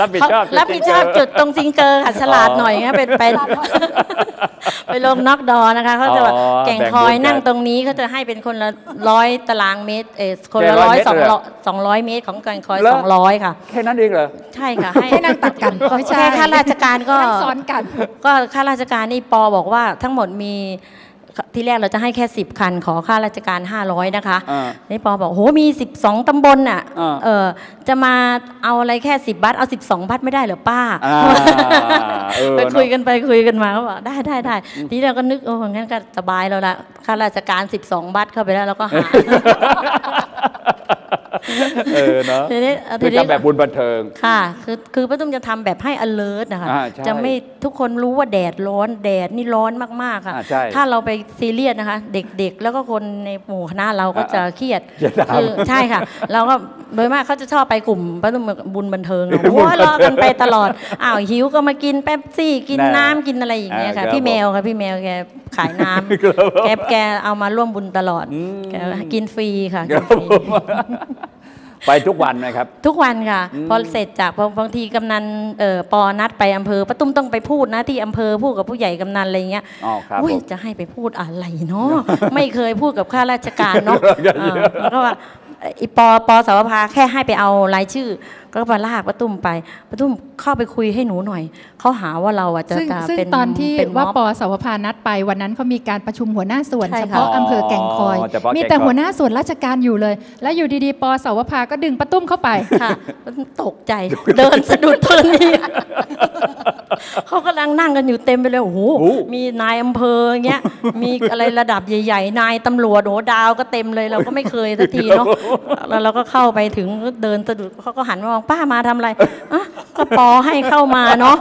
รับผิดชอบรับผิดชอบจุดตรงซิงเกอร์ค่ะฉลาดหน่อยนะเป็นเป็นไปลงนอกดอนะคะเขาจะแบบแก่งคอยนั่งตรงนี้เขาจะให้เป็นคนละร้อยตารางเมตร เออคนละร้อยสองร้อยสองร้อยเมตรของแก่งคอยสองร้อยค่ะ แค่นั้นเองเหรอ ใช่ค่ะ ให้นั่งตัดกันแค่ข้าราชการก็ซ้อนกัน ก็ข้าราชการนี่ปอบอกว่าทั้งหมดมีที่แรกเราจะให้แค่ 10 คันขอค่าราชการ 500 นะคะ นี่ปอบอก โห มี 12 ตำบลน่ะเออ จะมาเอาอะไรแค่ 10บัตรเอา 12บัตรไม่ได้เหรอป้า ไปคุยกันไปคุยกันมาเขาบอก ได้ได้ได้ทีเราก็นึกโอ้งั้นก็สบายแล้วละค่าราชการ 12บัตรเข้าไปแล้วเราก็หาเออเนาะคือทำแบบบุญบันเทิงค่ะ คือคือพระตุ้มจะทำแบบให้ alert นะคะ จะไม่ทุกคนรู้ว่าแดดร้อน แดดนี่ร้อนมากๆค่ะถ้าเราไปซีเรียสนะคะ เด็กๆแล้วก็คนในหมู่คณะเราก็จะเครียดคือใช่ค่ะ เราก็โดยมากเขาจะชอบไปกลุ่มพระตุ้มบุญบันเทิงหัวเราะกันไปตลอดอ้าวหิวก็มากินแป๊บซี่กินน้ำกินอะไรอย่างเงี้ยค่ะ พี่แมวค่ะพี่แมวแกขายน้ำแกแกเอามาร่วมบุญตลอด กินฟรีค่ะไปทุกวันไหมครับ ทุกวันค่ะ พอเสร็จจากบางทีกำนันปอนัดไปอำเภอป้าตุ้มต้องไปพูดนะที่อำเภอพูดกับผู้ใหญ่กำนันอะไรเงี้ยอ๋อครับจะให้ไปพูดอะไรเนาะไม่เคยพูดกับข้าราชการเนาะเพราะว่าอีปอปอสาวภาแค่ให้ไปเอารายชื่อ ก็มาลากประตุ้มไปประตุ้มเข้าไปคุยให้หนูหน่อยเขาหาว่าเราอาจะจะเป็นตอนที่ว่าปอสาวภานัดไปวันนั้นเขามีการประชุมหัวหน้าส่วนเฉพาะอำเภอแก่งคอย มีแต่หัวหน้าส่วนราชการอยู่เลย แล้วอยู่ดีๆปอสาวภาก็ดึงประตุ้มเข้าไปค่ะตกใจ เดินสะดุดตพนนี่เขากำลังนั่งกันอยู่เต็มไปเลยโอ้โหมีนายอำเภอเงี้ยมีอะไรระดับใหญ่ๆนายตำรวจโ้ดาวก็เต็มเลยเราก็ไม่เคยสักทีเนาะแล้วเราก็เข้าไปถึงเดินสะดุดเขาก็หันมามองป้ามาทำอะไรก็ปอให้เข้ามาเนาะ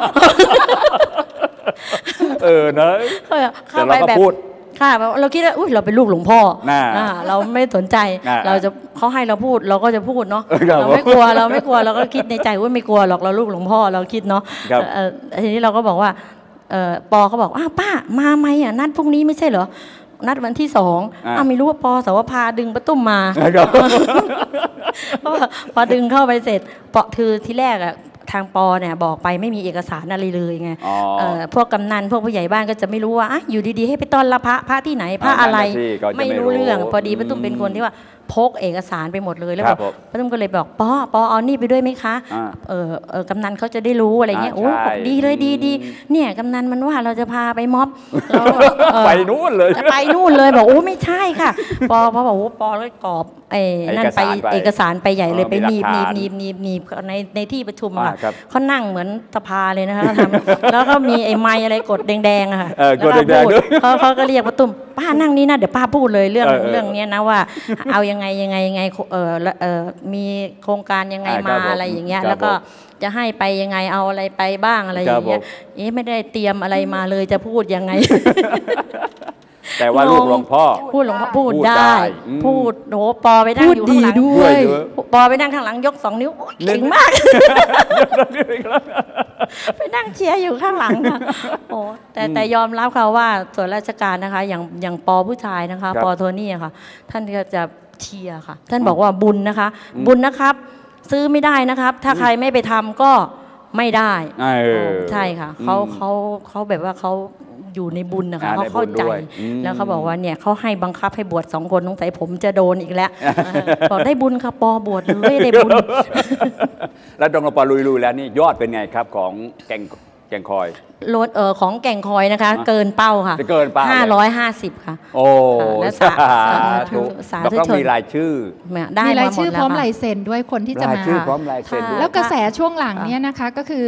เออเนาะเข้าไปแบบค่ะเราคิดว่าอุ้ยเราเป็นลูกหลวงพ่อเราไม่สนใจเราจะเขาให้เราพูด เราก็จะพูดเนาะเราไม่กลัวเราไม่กลัวเราก็คิดในใจว่าไม่กลัวหรอกเราลูกหลวงพ่อเราคิดเนาะทีนี้เราก็บอกว่าปอเขาบอกอ้าป้า มาไหมอ่ะนัดพรุ่งนี้ไม่ใช่เหรอนัดวันที่สองอ้าไม่รู้ว่าปอสาวพาดึงประตุ้มมาพอดึงเข้าไปเสร็จ เปาะคือที่แรกอะทางปอเนี่ยบอกไปไม่มีเอกสารอะไรเลยไงพวกกำนัน พวกผู้ใหญ่บ้านก็จะไม่รู้ว่าอยู่ดีๆ ให้ไปต้อนรับพระพระที่ไหนพระอะไร ไม่รู้เรื่อง พอดีประตุ้มเป็นคนที่ว่าพกเอกสารไปหมดเลยแล้วบอกป้ตุ้มก็เลยบอกปอปอเอานี่ไปด้วยไหมคะ เออเออกำนันเขาจะได้รู้อะไรเงี้ยโอ้ดีเลยดีดีเนี่ยกำนันมันว่าเราจะพาไปม็อบไปนู่นเลยไปนู่นเลยบอกโอ้ไม่ใช่ค่ะปอพอบอกโอ้ปอเลยกรอบไอ้นั่นไปเอกสารไปใหญ่เลยไปหนีบหนีบหนีบหนีบหนีบในในที่ประชุมอค่ะเขานั่งเหมือนสภาเลยนะคะแล้วก็มีไอ้ไม้อะไรกดแดงๆอะค่ะแล้วก็พูดเขาก็เรียกป้าตุ้มป้านั่งนี่นะ เดี๋ยวป้าพูดเลยเรื่องเรื่องนี้นะว่าเอายังไงยังไงยังไงเออเออมีโครงการยังไงมาอะไรอย่างเงี้ยแล้วก็จะให้ไปยังไงเอาอะไรไปบ้างอะไรอย่างเงี้ยเอ๊ะไม่ได้เตรียมอะไรมาเลยจะพูดยังไงแต่ว่าลูกหลวงพ่อพูดหลวงพ่อพูดได้ พูดโหปอไปนั่งพูดอยู่ข้างหลังด้วยปอไปนั่งข้างหลังยกสองนิ้วเก่งมาก ไปนั่งเชียร์อยู่ข้างหลังโอ้แต่แต่ยอมรับเขาว่าส่วนราชการนะคะ อย่างอย่างปอผู้ชายนะคะ ปอโทนี่อะค่ะ ท่านก็จะเชียร์ค่ะ ท่านบอกว่าบุญนะคะ บุญนะครับ ซื้อไม่ได้นะครับ ถ้าใครไม่ไปทำก็ไม่ได้ใช่ค่ะเขาเขาเขาแบบว่าเขาอยู่ในบุญนะคะ เขาเข้าใจ แล้วเขาบอกว่าเนี่ยเขาให้บังคับให้บวชสองคนสงสัยผมจะโดนอีกแล้ว บอกได้บุญค่ะปอบวชเลยได้บุญ แล้วตรงปอลุยๆแล้วนี่ยอดเป็นไงครับของแกงแก่งคอยรถเออของแก่งคอยนะคะเกินเป้าค่ะเกินเป้าห้าร้อยห้าสิบค่ะ โอ้สาธุสาธุต้มีรายชื่อ ได้มีรายชื่อพร้อมลายเซ็นด้วยคนที่จะมาชื่อพร้อมลายเซ็นแล้วกระแสช่วงหลังเนี้ยนะคะก็คือ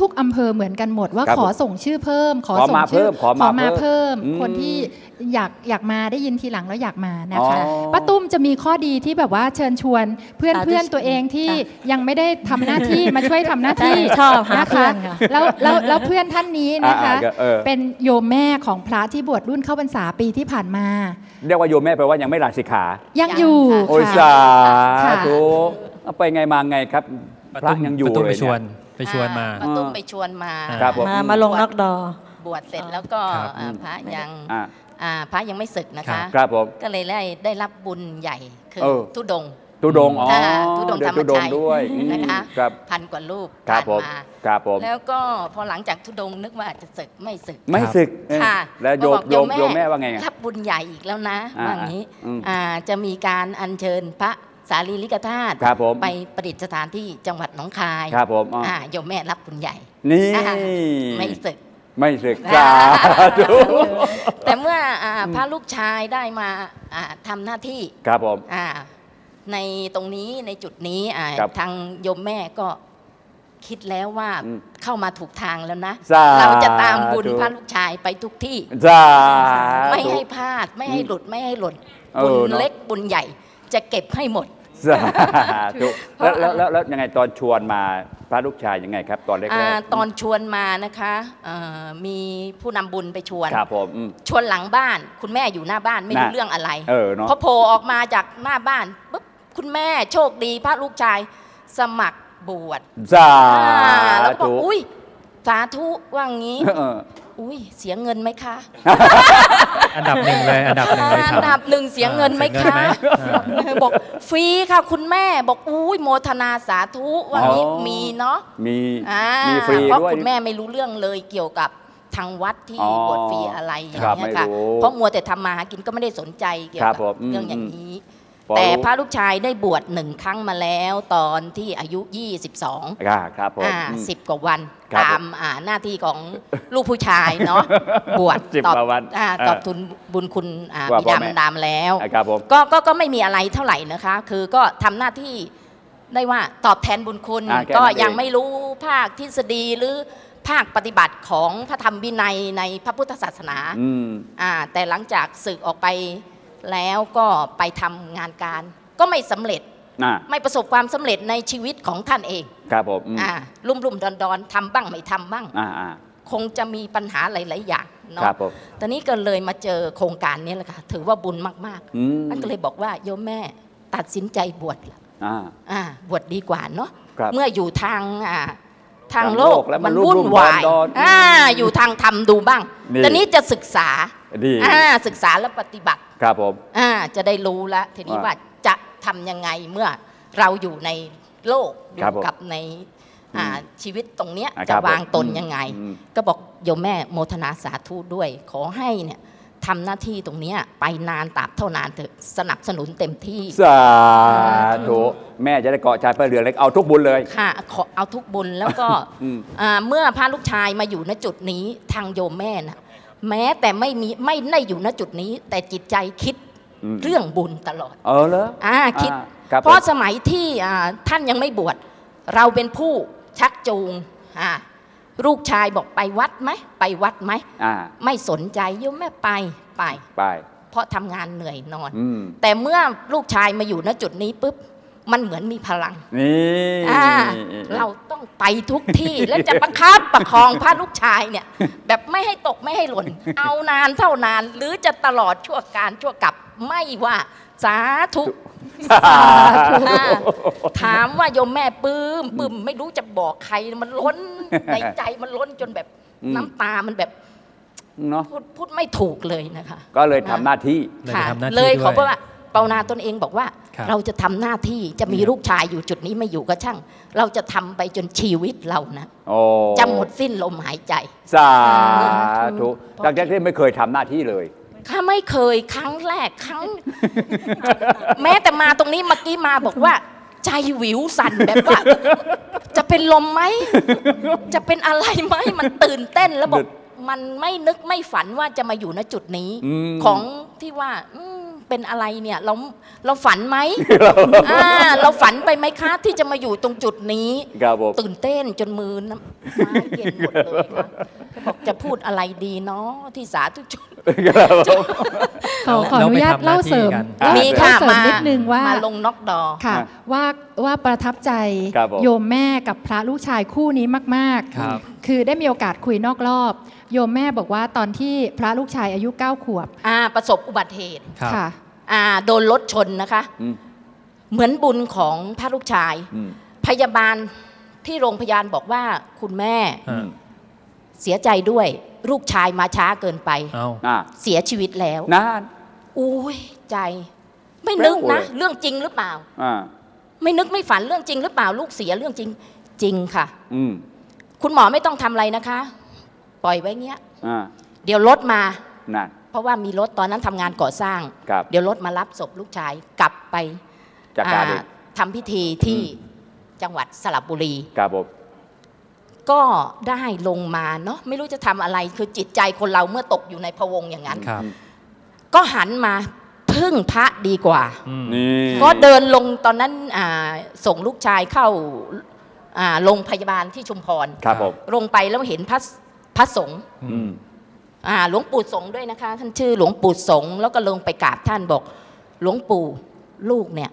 ทุกๆอำเภอเหมือนกันหมดว่าขอส่งชื่อเพิ่มขอส่งชื่อขอมาเพิ่มคนที่อยากอยากมาได้ยินทีหลังแล้วอยากมานะคะป้าตุ้มจะมีข้อดีที่แบบว่าเชิญชวนเพื่อนเพื่อนตัวเองที่ยังไม่ได้ทำหน้าที่มาช่วยทำหน้าที่ชอบนะคะแล้วแล้วแล้วเพื่อนท่านนี้นะคะ เป็นโยมแม่ของพระที่บวชรุ่นเข้าพรรษาปีที่ผ่านมา เรียกว่าโยมแม่แปลว่ายังไม่ลาสิกขายังอยู่โอ้ยสาธุไปไงมาไงครับพระยังอยู่เลยไปชวนไปชวนมาตุ้มไปชวนมามามาลงนักดอบวชเสร็จแล้วก็พระยังพระยังไม่ศึกนะคะครับผมก็เลยได้ได้รับบุญใหญ่คือ ทุดงทุดงอ๋อทุดงธรรมชัยด้วยนะคะพันกว่ารูปรับผมาครับผมแล้วก็พอหลังจากทุดงนึกว่าจะศึกไม่ศึกไม่ศึกค่ะแล้วโยมโยมแม่ว่าไงรับบุญใหญ่อีกแล้วนะว่างี้จะมีการอัญเชิญพระสารีริกธาตุไปประดิษฐานที่จังหวัดหนองคายครับผมโยมแม่รับบุญใหญ่นี่ไม่ศึกไม่ศึกษาดูแต่เมื่อพระลูกชายได้มาทำหน้าที่ ครับผมในตรงนี้ในจุดนี้ทางโยมแม่ก็คิดแล้วว่าเข้ามาถูกทางแล้วนะ เราจะตามบุญพระลูกชายไปทุกที่ไม่ให้พลาด ไม่ให้หลุดไม่ให้หล่นบุญเล็กบุญใหญ่ จะเก็บให้หมดสาธุแล้วแล้วแล้วยังไงตอนชวนมาพระลูกชายยังไงครับตอนแรกๆตอนชวนมานะคะมีผู้นำบุญไปชวนครับผมชวนหลังบ้านคุณแม่อยู่หน้าบ้านไม่รู้เรื่องอะไรเออเนาะพอโผล่ออกมาจากหน้าบ้านปุ๊บคุณแม่โชคดีพระลูกชายสมัครบวชสาาแล้วก็บอกอุ้ยสาธุว่างี้ อุ้ยเสียเงินไหมคะ อันดับหนึ่งเลย อันดับหนึ่งเลยอันดับหนึ่งเสียเงินไหมคะ บอกฟรีค่ะคุณแม่บอกอุ้ย โมทนาสาธุว่างี้มีเนาะ มีมีฟรีด้วยเพราะคุณแม่ไม่รู้เรื่องเลยเกี่ยวกับทางวัดที่บวชฟรีอะไรอย่างเงี้ยค่ะ เพราะมัวแต่ทำมาหากินก็ไม่ได้สนใจเกี่ยวกับเรื่องอย่างนี้แต่พระลูกชายได้บวชหนึ่งครั้งมาแล้ว ตอนที่อายุ 22อ่าครับผมสิบกว่าวัน ตามหน้าที่ของลูกผู้ชายเนาะบวชตอบตอบทุนบุญคุณบิดามดามแล้ว ก็ก็ก็ไม่มีอะไรเท่าไหร่นะคะ คือก็ทำหน้าที่ได้ว่าตอบแทนบุญคุณ ก็ยังไม่รู้ภาคทฤษฎีหรือภาคปฏิบัติของพระธรรมวินัยในพระพุทธศาสนาอ่าแต่หลังจากศึกออกไปแล้วก็ไปทำงานการก็ไม่สำเร็จไม่ประสบความสำเร็จในชีวิตของท่านเองครับผมรุ่มรุ่มดอนดอนทำบ้างไม่ทำบ้างคงจะมีปัญหาหลาย ๆ อย่างเนาะตอนนี้ก็เลยมาเจอโครงการนี้แหละค่ะถือว่าบุญมากๆท่านก็เลยบอกว่าโยมแม่ตัดสินใจบวชละบวชดีกว่าเนาะเมื่ออยู่ทางทางโลกมันวุ่นวายอยู่ทางธรรมดูบ้าง ตอนนี้จะศึกษาศึกษาและปฏิบัติครับผมอ่าจะได้รู้ละทีนี้ว่าจะทํำยังไงเมื่อเราอยู่ในโลกอยู่กับในชีวิตตรงเนี้ยจะวางตนยังไง ก็บอกโยมแม่โมทนาสาธุด้วย ขอให้เนี่ยทำหน้าที่ตรงนี้ ไปนานตราบเท่านานเถอะสนับสนุนเต็มที่ สาธุแม่จะได้เกาะชายพระเรือเล็กเอาทุกบุญเลย ค่ะเอาทุกบุญแล้วก็เมื่อพระลูกชายมาอยู่ณจุดนี้ทางโยมแม่นะแม้แต่ไม่มีไม่ได้อยู่ณจุดนี้ แต่จิตใจคิดเรื่องบุญตลอด เออเหรออ่าคิดเพราะสมัยที่ท่านยังไม่บวชเราเป็นผู้ชักจูงอ่าลูกชายบอกไปวัดไหมไปวัดไหมไม่สนใจยุ่มแม่ไปไปไป เพราะทำงานเหนื่อยนอน แต่เมื่อลูกชายมาอยู่ณจุดนี้ปุ๊บมันเหมือนมีพลังนี่เราต้องไปทุกที่ แล้วจะประคับประคองพระลูกชายเนี่ย แบบไม่ให้ตกไม่ให้หล่นเอานานเท่านาน หรือจะตลอดชั่วการชั่วกลับไม่ว่า สาธุถามว่าโยมแม่ปื้มปื้มไม่รู้จะบอกใครมันล้นในใจมันล้นจนแบบน้ำตามันแบบ เนาะพูดไม่ถูกเลยนะคะ ก็เลยทำหน้าที่เลยเขาบอกว่าเปานาตนเองบอกว่าเราจะทำหน้าที่จะมีลูกชายอยู่จุดนี้ไม่อยู่ก็ช่าง เราจะทำไปจนชีวิตเรานะจะหมดสิ้นลมหายใจสาธุดังนั้นที่ไม่เคยทำหน้าที่เลยข้าไม่เคยครั้งแรกครั้ง แม้แต่มาตรงนี้เมื่อกี้มาบอกว่าใจหวิวสั่นแบบว่า จะเป็นลมไหม จะเป็นอะไรไหมมันตื่นเต้นแล้วบอกมันไม่นึกไม่ฝันว่าจะมาอยู่ณจุดนี้ ของที่ว่าอืเป็นอะไรเนี่ยเราเราฝันไหมอ่าเราฝันไปไหมคะที่จะมาอยู่ตรงจุดนี้ตื่นเต้นจนมือน้ำมเย็นหมดเลยนะบอกจะพูดอะไรดีเนาะที่สาธุชนขอขอนุญาตเล่าเสริม มีค่ะมานิดนึงว่ามาลงนอกดอค่ะ ว่าว่าประทับใจ โยมแม่กับพระลูกชายคู่นี้มาก ๆครับคือได้มีโอกาสคุยนอกรอบ โยมแม่บอกว่าตอนที่พระลูกชายอายุ9ขวบอ่าประสบอุบัติเหตุค่ะโดนรถชนนะคะเหมือนบุญของพระลูกชายพยาบาลที่โรงพยาบาลบอกว่าคุณแม่เสียใจด้วยลูกชายมาช้าเกินไปเสียชีวิตแล้วนานอุ้ยใจ ไม่นึกนะ เรื่องจริงหรือเปล่า ไม่นึกไม่ฝันเรื่องจริงหรือเปล่า ลูกเสียเรื่องจริง จริงค่ะคุณหมอไม่ต้องทำอะไรนะคะ ปล่อยไว้เงี้ยเดี๋ยวรถมานานเพราะว่ามีรถตอนนั้นทำงานก่อสร้าง เดี๋ยวรถมารับศพลูกชายกลับไปจากการทำทำพิธีที่จังหวัดสระบุรีครับก็ได้ลงมาเนาะไม่รู้จะทำอะไรคือจิตใจคนเราเมื่อตกอยู่ในพวงอย่างนั้นครับ ก็หันมาพึ่งพระดีกว่าก็เดินลงตอนนั้นส่งลูกชายเข้าโรงพยาบาลที่ชุมพรครับผมลงไปแล้วเห็นพระพระสงฆ์หลวงปู่สงด้วยนะคะ ท่านชื่อหลวงปู่สงแล้วก็ลงไปกราบท่านบอก หลวงปู่ลูกเนี่ย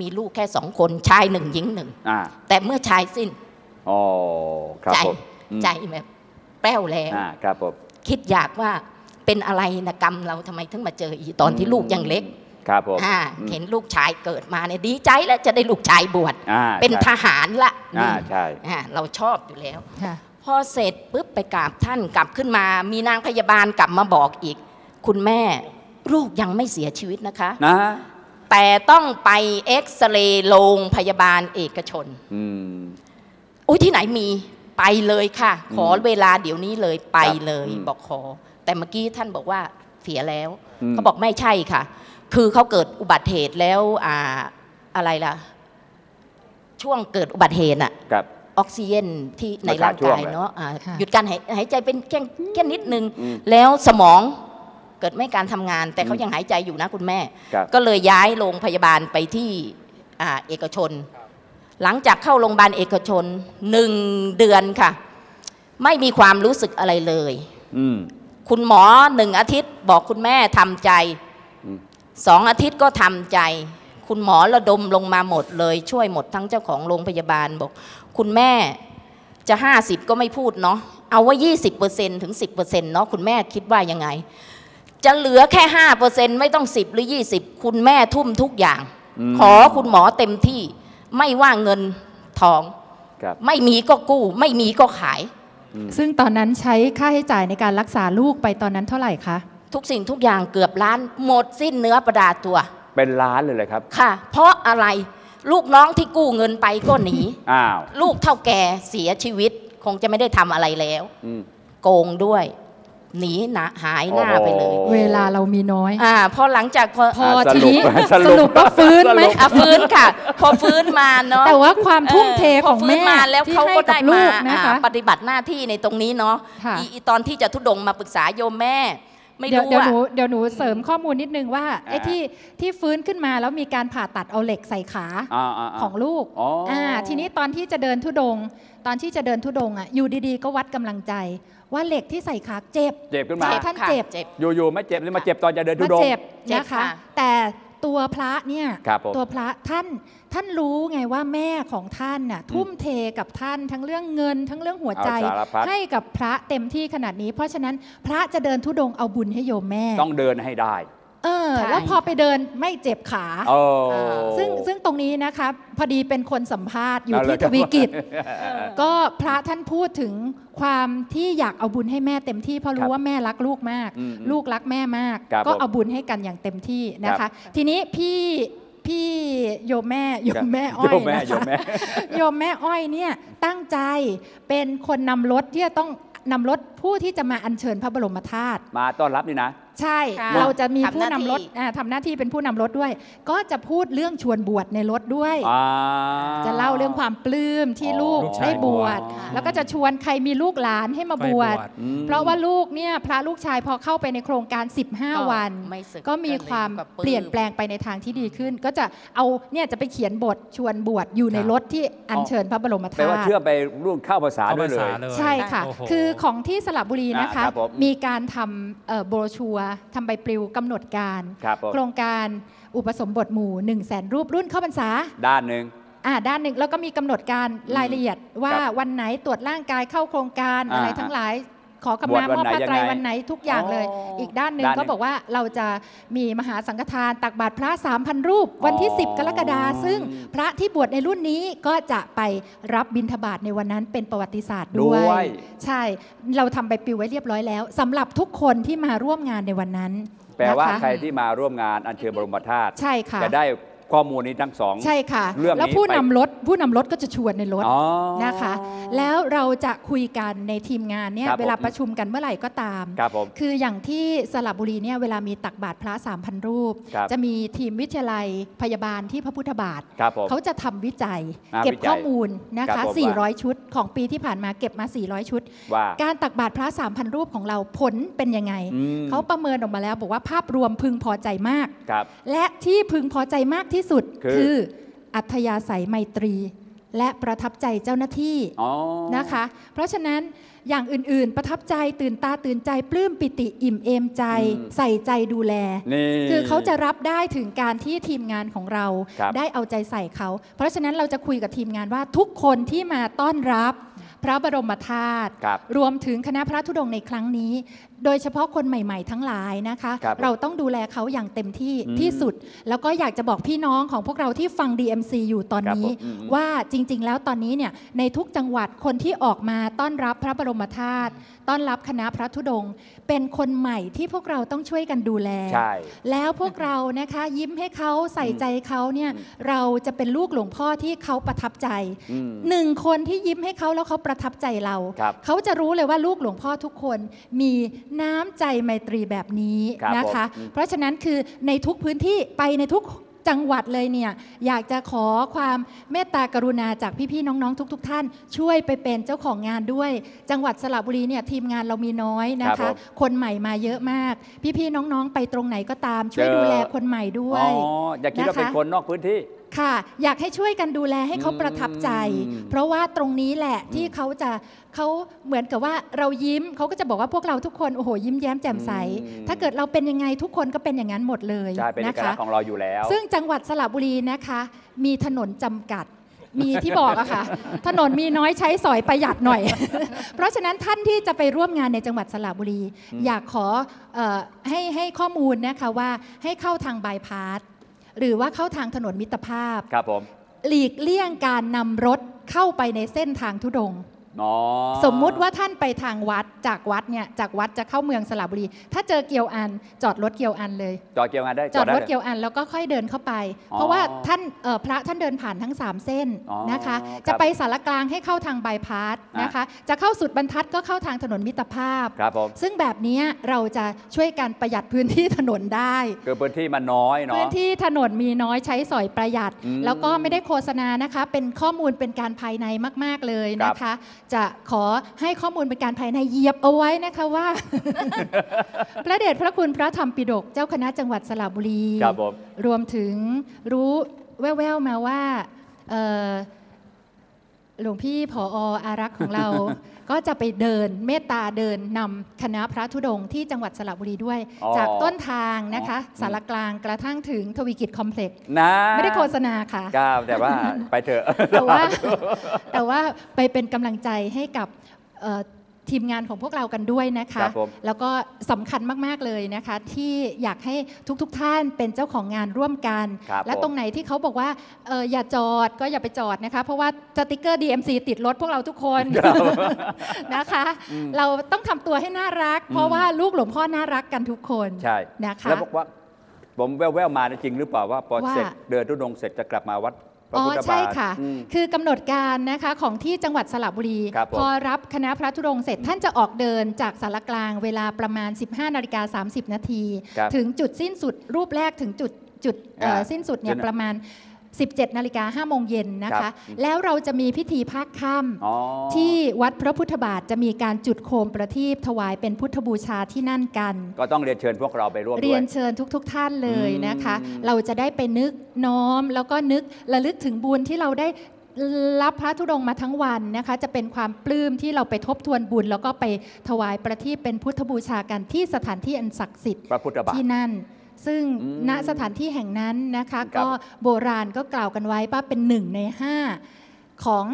มีลูกแค่สองคนชายหนึ่งหญิงหนึ่งแต่เมื่อชายสิ้นใจใจแบบแป้วแล้วครับผมคิดอยากว่าเป็นอะไรนะกรรมเราทำไมถึงมาเจออีตอนที่ลูกยังเล็ก ครับผมเห็นลูกชายเกิดมาเนี่ยดีใจแล้วจะได้ลูกชายบวชเป็นทหารละอ่าใช่เราชอบอยู่แล้วพอเสร็จปุ๊บไปกราบท่านกลับขึ้นมา มีนางพยาบาลกลับมาบอกอีก คุณแม่ลูกยังไม่เสียชีวิตนะคะนะแต่ต้องไปเอ็กซเรย์โรงพยาบาลเอกชนอุ้ยที่ไหนมีไปเลยค่ะ ขอเวลาเดี๋ยวนี้เลยไปเลย บอกขอ แต่เมื่อกี้ท่านบอกว่าเสียแล้วเขาบอกไม่ใช่ค่ะ คือเขาเกิดอุบัติเหตุแล้ว อ่าอะไรล่ะ ช่วงเกิดอุบัติเหตุอะออกซิเจนที่ในร่างกายเนาะหยุดการหายใจเป็นแค่แค่นิดนึงแล้วสมองเกิดไม่การทำงาน แต่เขายังหายใจอยู่นะ คุณแม่ก็เลยย้ายโรงพยาบาลไปที่เอกชนหลังจากเข้าโรงพยาบาลเอกชนหนึ่งเดือนค่ะ ไม่มีความรู้สึกอะไรเลยคุณหมอหนึ่งอาทิตย์บอกคุณแม่ทำใจสองอาทิตย์ก็ทำใจ คุณหมอระดมลงมาหมดเลยช่วยหมด ทั้งเจ้าของโรงพยาบาลบอกคุณแม่จะ 50 ก็ไม่พูดเนาะเอาว่า 20%ถึง 10%เนาะคุณแม่คิดว่ายังไง จะเหลือแค่ 5%ไม่ต้อง 10 หรือ 20 คุณแม่ทุ่มทุกอย่าง ขอคุณหมอเต็มที่ไม่ว่าเงินทองไม่มีก็กู้ ไม่มีก็ขาย ซึ่งตอนนั้นใช้ค่าใช้จ่ายในการรักษาลูกไปตอนนั้นเท่าไหร่คะ ทุกสิ่งทุกอย่างเกือบล้าน หมดสิ้นเนื้อประดาตัว เป็นล้านเลยเลยครับ ค่ะ เพราะอะไรลูกน้องที่กู้เงินไปก็หนีอ้าวลูกเท่าแก่เสียชีวิตคงจะไม่ได้ทำอะไรแล้วอโกงด้วย หนีหนะหายหน้าไปเลย เวลาเรามีน้อย อ่าพอหลังจากพอพอทีนี้สรุปว่าฟื้นไหมอ่ะฟื้นค่ะ พอฟื้นมาเนาะ แต่ว่าความทุ่มเทของแม่มาแล้วที่เขาให้ก็ได้ลูมากนะคะ ปฏิบัติหน้าที่ในตรงนี้เนาะอีตอนที่จะทุดงมาปรึกษาโยมแม่ไม่รู้เดี๋ยวหนูเดี๋ยวหนูเสริมข้อมูลนิดนึงว่าไอ้ที่ที่ฟื้นขึ้นมาแล้วมีการผ่าตัดเอาเหล็กใส่ขาของลูกอ่าทีนี้ตอนที่จะเดินทุดง ตอนที่จะเดินทุดงอ่ะอยู่ดีๆก็วัดกำลังใจว่าเหล็กที่ใส่ขาเจ็บ เจ็บขึ้นมาท่านเจ็บอยู่ๆไม่เจ็บเลยมาเจ็บตอนจะเดินทุดง เจ็บนะคะแต่ตัวพระเนี่ยตัวพระท่านท่านรู้ไงว่าแม่ของท่านน่ะทุ่มเทกับท่านทั้งเรื่องเงินทั้งเรื่องหัวใจ ให้กับพระเต็มที่ขนาดนี้ เพราะฉะนั้นพระจะเดินทุดงเอาบุญให้โยมแม่ ต้องเดินให้ได้ เออ แล้วพอไปเดินไม่เจ็บขาซึ่งซึ่งตรงนี้นะคะ พอดีเป็นคนสัมภาษณ์อยู่ที่ทวีกิจก็พระท่านพูดถึงความที่อยากเอาบุญให้แม่เต็มที่เพราะรู้ว่าแม่รักลูกมาก ลูกรักแม่มาก ก็เอาบุญให้กันอย่างเต็มที่นะคะ ทีนี้พี่พี่โยมแม่โยมแม่อ้อยนะม่โยมแม่อ้อยเนี่ยตั้งใจเป็นคนนำรถที่จะต้องนำรถผู้ที่จะมาอัญเชิญพระบรมธาตุมาต้อนรับนี่นะใช่ เราจะมีผู้นำรถทำหน้าที่เป็นผู้นำรถด้วย ก็จะพูดเรื่องชวนบวชในรถด้วยจะเล่าเรื่องความปลื้มที่ลูกได้บวชแล้วก็จะชวนใครมีลูกหลานให้มาบวชเพราะว่าลูกเนี่ยพระลูกชายพอเข้าไปในโครงการ 15 วัน ก็มีความเปลี่ยนแปลงไปในทางที่ดีขึ้น ก็จะเอาเนี่ยจะไปเขียนบทชวนบวชอยู่ในรถที่อัญเชิญพระบรมธาตุแปลว่าเชื่อไปร่วมเข้าภาษาด้วยเลยใช่ค่ะ คือของที่สระบุรีนะคะมีการทำโบรชัวทำใบปลิวกำหนดการรโครงการอุปสมบทหมู่1นึ่งแสนรูปรุ่นเข้าพรรษา ด้านหนึ่งอ่าด้านหนึ่งแล้วก็มีกำหนดการรายละเอียดว่าวันไหนตรวจร่างกายเข้าโครงการอะไรทั้งหลายขอกำนังมอบพระไตรวันไหนทุกอย่างเลย อีกด้านหนึ่งก็บอกว่าเราจะมีมหาสังฆทานตักบาตรพระ 3,000 รูปวันที่ 10 กรกฎาคม ซึ่งพระที่บวชในรุ่นนี้ก็จะไปรับบิณฑบาตในวันนั้นเป็นประวัติศาสตร์ด้วย ใช่ เราทำไปปิวไว้เรียบร้อยแล้ว สำหรับทุกคนที่มาร่วมงานในวันนั้น แปลว่าใครที่มาร่วมงานอัญเชิญบรมธาตุจะได้ข้อมูลนี้ทั้งสอง ใช่ค่ะเรื่องแล้วผู้นำรถผู้นำรถก็จะชวนในรถนะคะ แล้วเราจะคุยกันในทีมงานเนี่ยเวลาประชุมกันเมื่อไหร่ก็ตาม คืออย่างที่สระบุรีเนี่ยเวลามีตักบาตรพระสามพันรูป จะมีทีมวิทยาลัยพยาบาลที่พระพุทธบาท เขาจะทำวิจัยเก็บข้อมูลนะคะ400 ชุด ของปีที่ผ่านมาเก็บมา 400 ชุดการตักบาตรพระสามพันรูปของเราผลเป็นยังไงเขาประเมินออกมาแล้วบอกว่าภาพรวมพึงพอใจมากและที่พึงพอใจมากที่ที่สุดคืออัธยาศัยไมตรี และประทับใจเจ้าหน้าที่นะคะ เพราะฉะนั้นอย่างอื่นๆประทับใจตื่นตาตื่นใจ ปลื้มปิติอิ่มเอมใจใส่ใจดูแล คือเขาจะรับได้ถึงการที่ทีมงานของเรารได้เอาใจใส่เขา เพราะฉะนั้นเราจะคุยกับทีมงานว่าทุกคนที่มาต้อนรับพระบรมธาตุรรวมถึงคณะพระธุดงในครั้งนี้ โดยเฉพาะคนใหม่ๆ ทั้งหลายนะคะครเราต้องดูแลเขาอย่างเต็มที่ที่สุด แล้วก็อยากจะบอกพี่น้องของพวกเราที่ฟัง DMC อยู่ตอนนี้ว่าจริงๆ แล้วตอนนี้เนี่ยในทุกจังหวัดคนที่ออกมาต้อนรับพระบรมธาตุ ต้อนรับคณะพระธุดงเป็นคนใหม่ที่พวกเราต้องช่วยกันดูแล แล้วพวกเรานะคะยิ้มให้เขาใส่ใจเขาเนี่ยเราจะเป็นลูกหลวงพ่อที่เขาประทับใจหนึ่งคนที่ยิ้มให้เขาแล้วเขาประทับใจเรารเขาจะรู้เลยว่าลูกหลวงพ่อทุกคนมีน้ำใจไมตรีแบบนี้นะคะ เพราะฉะนั้นคือในทุกพื้นที่ไปในทุกจังหวัดเลยเนี่ยอยากจะขอความเมตตากรุณาจากพี่ๆน้องๆทุกๆทท่าน ช่วยไปเป็นเจ้าของงานด้วย จังหวัดสระบุรีเนี่ย ทีมงานเรามีน้อยนะคะ คนใหม่มาเยอะมาก พี่ๆน้องๆไปตรงไหนก็ตามช่วยดูแลคนใหม่ด้วยอ๋ออย่าคิดว่าเป็นคนนอกพื้นที่ค่ะอยากให้ช่วยกันดูแลให้เขาประทับใจ เพราะว่าตรงนี้แหละที่เขาจะเขาเหมือนกับว่าเรายิ้มเขาก็จะบอกว่าพวกเราทุกคนโอ้โหยิ้มแย้มแจ่มใสถ้าเกิดเราเป็นยังไงทุกคนก็เป็นอย่างนั้นหมดเลยใช่เป็นกาของเราอยู่แล้วซึ่งจังหวัดสระบุรีนะคะ มีถนนจำกัดมีที่บอกอะค่ะถนนมีน้อยใช้สอยประหยัดหน่อย เพราะฉะนั้นท่านที่จะไปร่วมงานในจังหวัดสระบุรี อยากขอให้ให้ข้อมูลนะคะว่าให้เข้าทางบายพาสหรือว่าเข้าทางถนนมิตรภาพครับผมหลีกเลี่ยงการนำรถเข้าไปในเส้นทางทุดงสมมุติว่าท่านไปทางวัดจากวัดเนี่ยจากวัดจะเข้าเมืองสระบุรี ถ้าเจอเกียวอันจอดรถเกียวอันเลยจอดเกียวอันได้จอดรถเกียวอันแล้วก็ค่อยเดินเข้าไป เพราะว่าท่านพระท่านเดินผ่านทั้ง 3 เส้นนะคะ จะไปสารกลางให้เข้าทางบายพาสนะคะ จะเข้าสุดบรรทัดก็เข้าทางถนนมิตรภาพครับผมซึ่งแบบนี้เราจะช่วยกันประหยัดพื้นที่ถนนได้คือพื้นที่มันน้อยเนาะพื้นที่ถนนมีน้อยใช้สอยประหยัด แล้วก็ไม่ได้โฆษณานะคะ เป็นข้อมูลเป็นการภายในมากๆเลยนะคะจะขอให้ข้อมูลเป็นการภายในเยียบเอาไว้นะคะว่า พระเดชพระคุณพระธรรมปิฎกเจ้าคณะจังหวัดสระบุรีรบรวมถึงรู้แว่วๆ มาว่า่หลวงพี่ผอ อารักษ์ของเราก็จะไปเดินเมตตาเดินนำคณะพระธุดงค์ที่จังหวัดสระบุรีด้วย จากต้นทางนะคะสารกลางกระทั่งถึงทวีกิจคอมเพล็กซ์นะ ไม่ได้โฆษณาค่ะก้าวแต่ว่าไปเถอะแต่ว่าแต่ว่าไปเป็นกำลังใจให้กับทีมงานของพวกเรากันด้วยนะคะคแล้วก็สำคัญมากๆเลยนะคะ ที่อยากให้ทุกๆทท่านเป็นเจ้าของงานร่วมกัน และตรงไหนที่เขาบอกว่าอออย่าจอดก็อย่าไปจอดนะคะเพราะว่าสติกเกอร์ DMC ติดรถพวกเราทุกคนนะคะ เราต้องทำตัวให้น่ารัก เพราะว่าลูกหลวงพ่อน่ารักกันทุกคนใช่นะคะแล้วบอกว่าผมแววๆมาจริงหรือเปล่าว่าพอเสร็จเดินทุดงเสร็จจะกลับมาวัดอ๋อ ใช่ค่ะ คือกำหนดการนะคะของที่จังหวัดสระบุรี พอรับคณะพระธุดงเสร็จท่านจะออกเดินจากสารกลางเวลาประมาณ 15นาฬิกา30 นาที ถึงจุดสิ้นสุดรูปแรกถึงจุดจุดสิ้นสุดเนี่ยประมาณ17นาฬิกา5โมงเย็นนะคะแล้วเราจะมีพิธีภาคค่ำที่วัดพระพุทธบาทจะมีการจุดโคมประทีปถวายเป็นพุทธบูชาที่นั่นกัน ก็ต้องเรียนเชิญพวกเราไปร่วมเรียนเชิญทุกๆทท่านเลยนะคะ เราจะได้ไปนึกน้อมแล้วก็นึกระลึกถึงบุญที่เราได้รับพระธุดงมาทั้งวันนะคะจะเป็นความปลื้มที่เราไปทบทวนบุญ แล้วก็ไปถวายประทีปเป็นพุทธบูชากันที่สถานที่อันศักดิ์สิทธิ์ที่นั่นซึ่งณสถานที่แห่งนั้นนะคะก็โบราณก็กล่าวกันไว้ว่าเป็นหนึ่งในห้าของ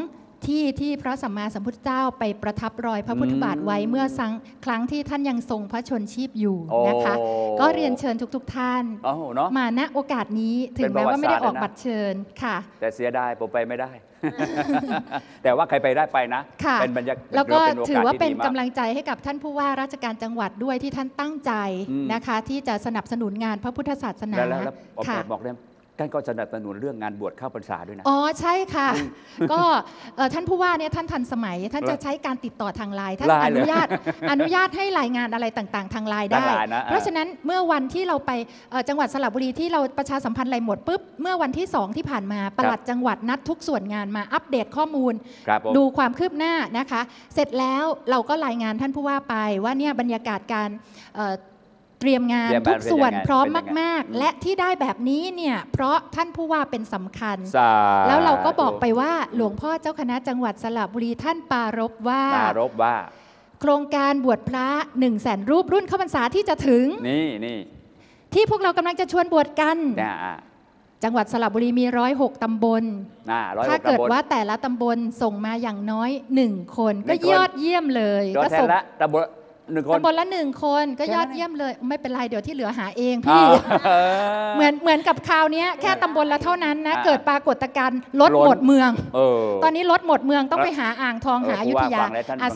ที่ที่พระสัมมาสัมพุทธเจ้าไปประทับรอยพระพุทธบาทไว้เมื่อครั้งที่ท่านยังทรงพระชนชีพอยู่นะคะ ก็เรียนเชิญทุกๆทท่านมาณโอกาสนี้ถึงแม้ว่าไม่ได้ออกบัตรเชิญค่ะ แต่เสียดายผมไปไม่ได้ แต่ว่าใครไปได้ไปนะ เป็นบรรยากาศแล้วก็ถือว่าเป็นกำลังใจให้กับท่านผู้ว่าราชการจังหวัดด้วยที่ท่านตั้งใจนะคะ ที่จะสนับสนุนงานพระพุทธศาสนาแล้วบอกานก็สนับสนุนเรื่องงานบวชเข้าพรรษาด้วยนะ อ๋อใช่ค่ะ ก็ท่านผู้ว่าเนี่ยท่านทันสมัยท่านจะใช้การติดต่อทางไลน์ท่านอนุญาตอนุญาตให้รายงานอะไรต่าง ๆ ทางไลน์ได้ เพราะฉะนั้นเมื่อวันที่เราไปจังหวัดสระบุรีที่เราประชาสัมพันธ์อะไรหมดปุ๊บเมื่อวันที่ 2 ที่ผ่านมาปลัดจังหวัดนัดทุกส่วนงานมาอัปเดตข้อมูลดูความคืบหน้านะคะ เสร็จแล้วเราก็รายงานท่านผู้ว่าไป ว่าเนี่ยบรรยากาศการเตรียมงานทุกส่วนพร้อมมาก ๆ และที่ได้แบบนี้เนี่ย เพราะท่านผู้ว่าเป็นสำคัญ แล้วเราก็บอกไปว่าหลวงพ่อเจ้าคณะจังหวัดสระบุรีท่านปารบว่าปารบว่า โครงการบวชพระหนึ่งแสนรูปรุ่นข้าพรรษาที่จะถึงนี่นี่ที่พวกเรากำลังจะชวนบวชกันจังหวัดสระบุรีมีร้อยหกตำบล ถ้าเกิดว่าแต่ละตำบลส่งมาอย่างน้อยหนึ่งคน ก็ยอดเยี่ยมเลยก็ส่งตำบลหนึ่งคนตำบลละหนึ่งคนก็ยอดเยี่ยมเลย ไม่เป็นไรเดี๋ยวที่เหลือหาเองพี่ เหมือนเหมือนกับคราวนี้แค่ตำบลละเท่านั้นนะเกิดปรากฏการณ์ลดหมดเมือง ตอนนี้ลดหมดเมืองต้องไปหาอ่างทองหาอยุธยา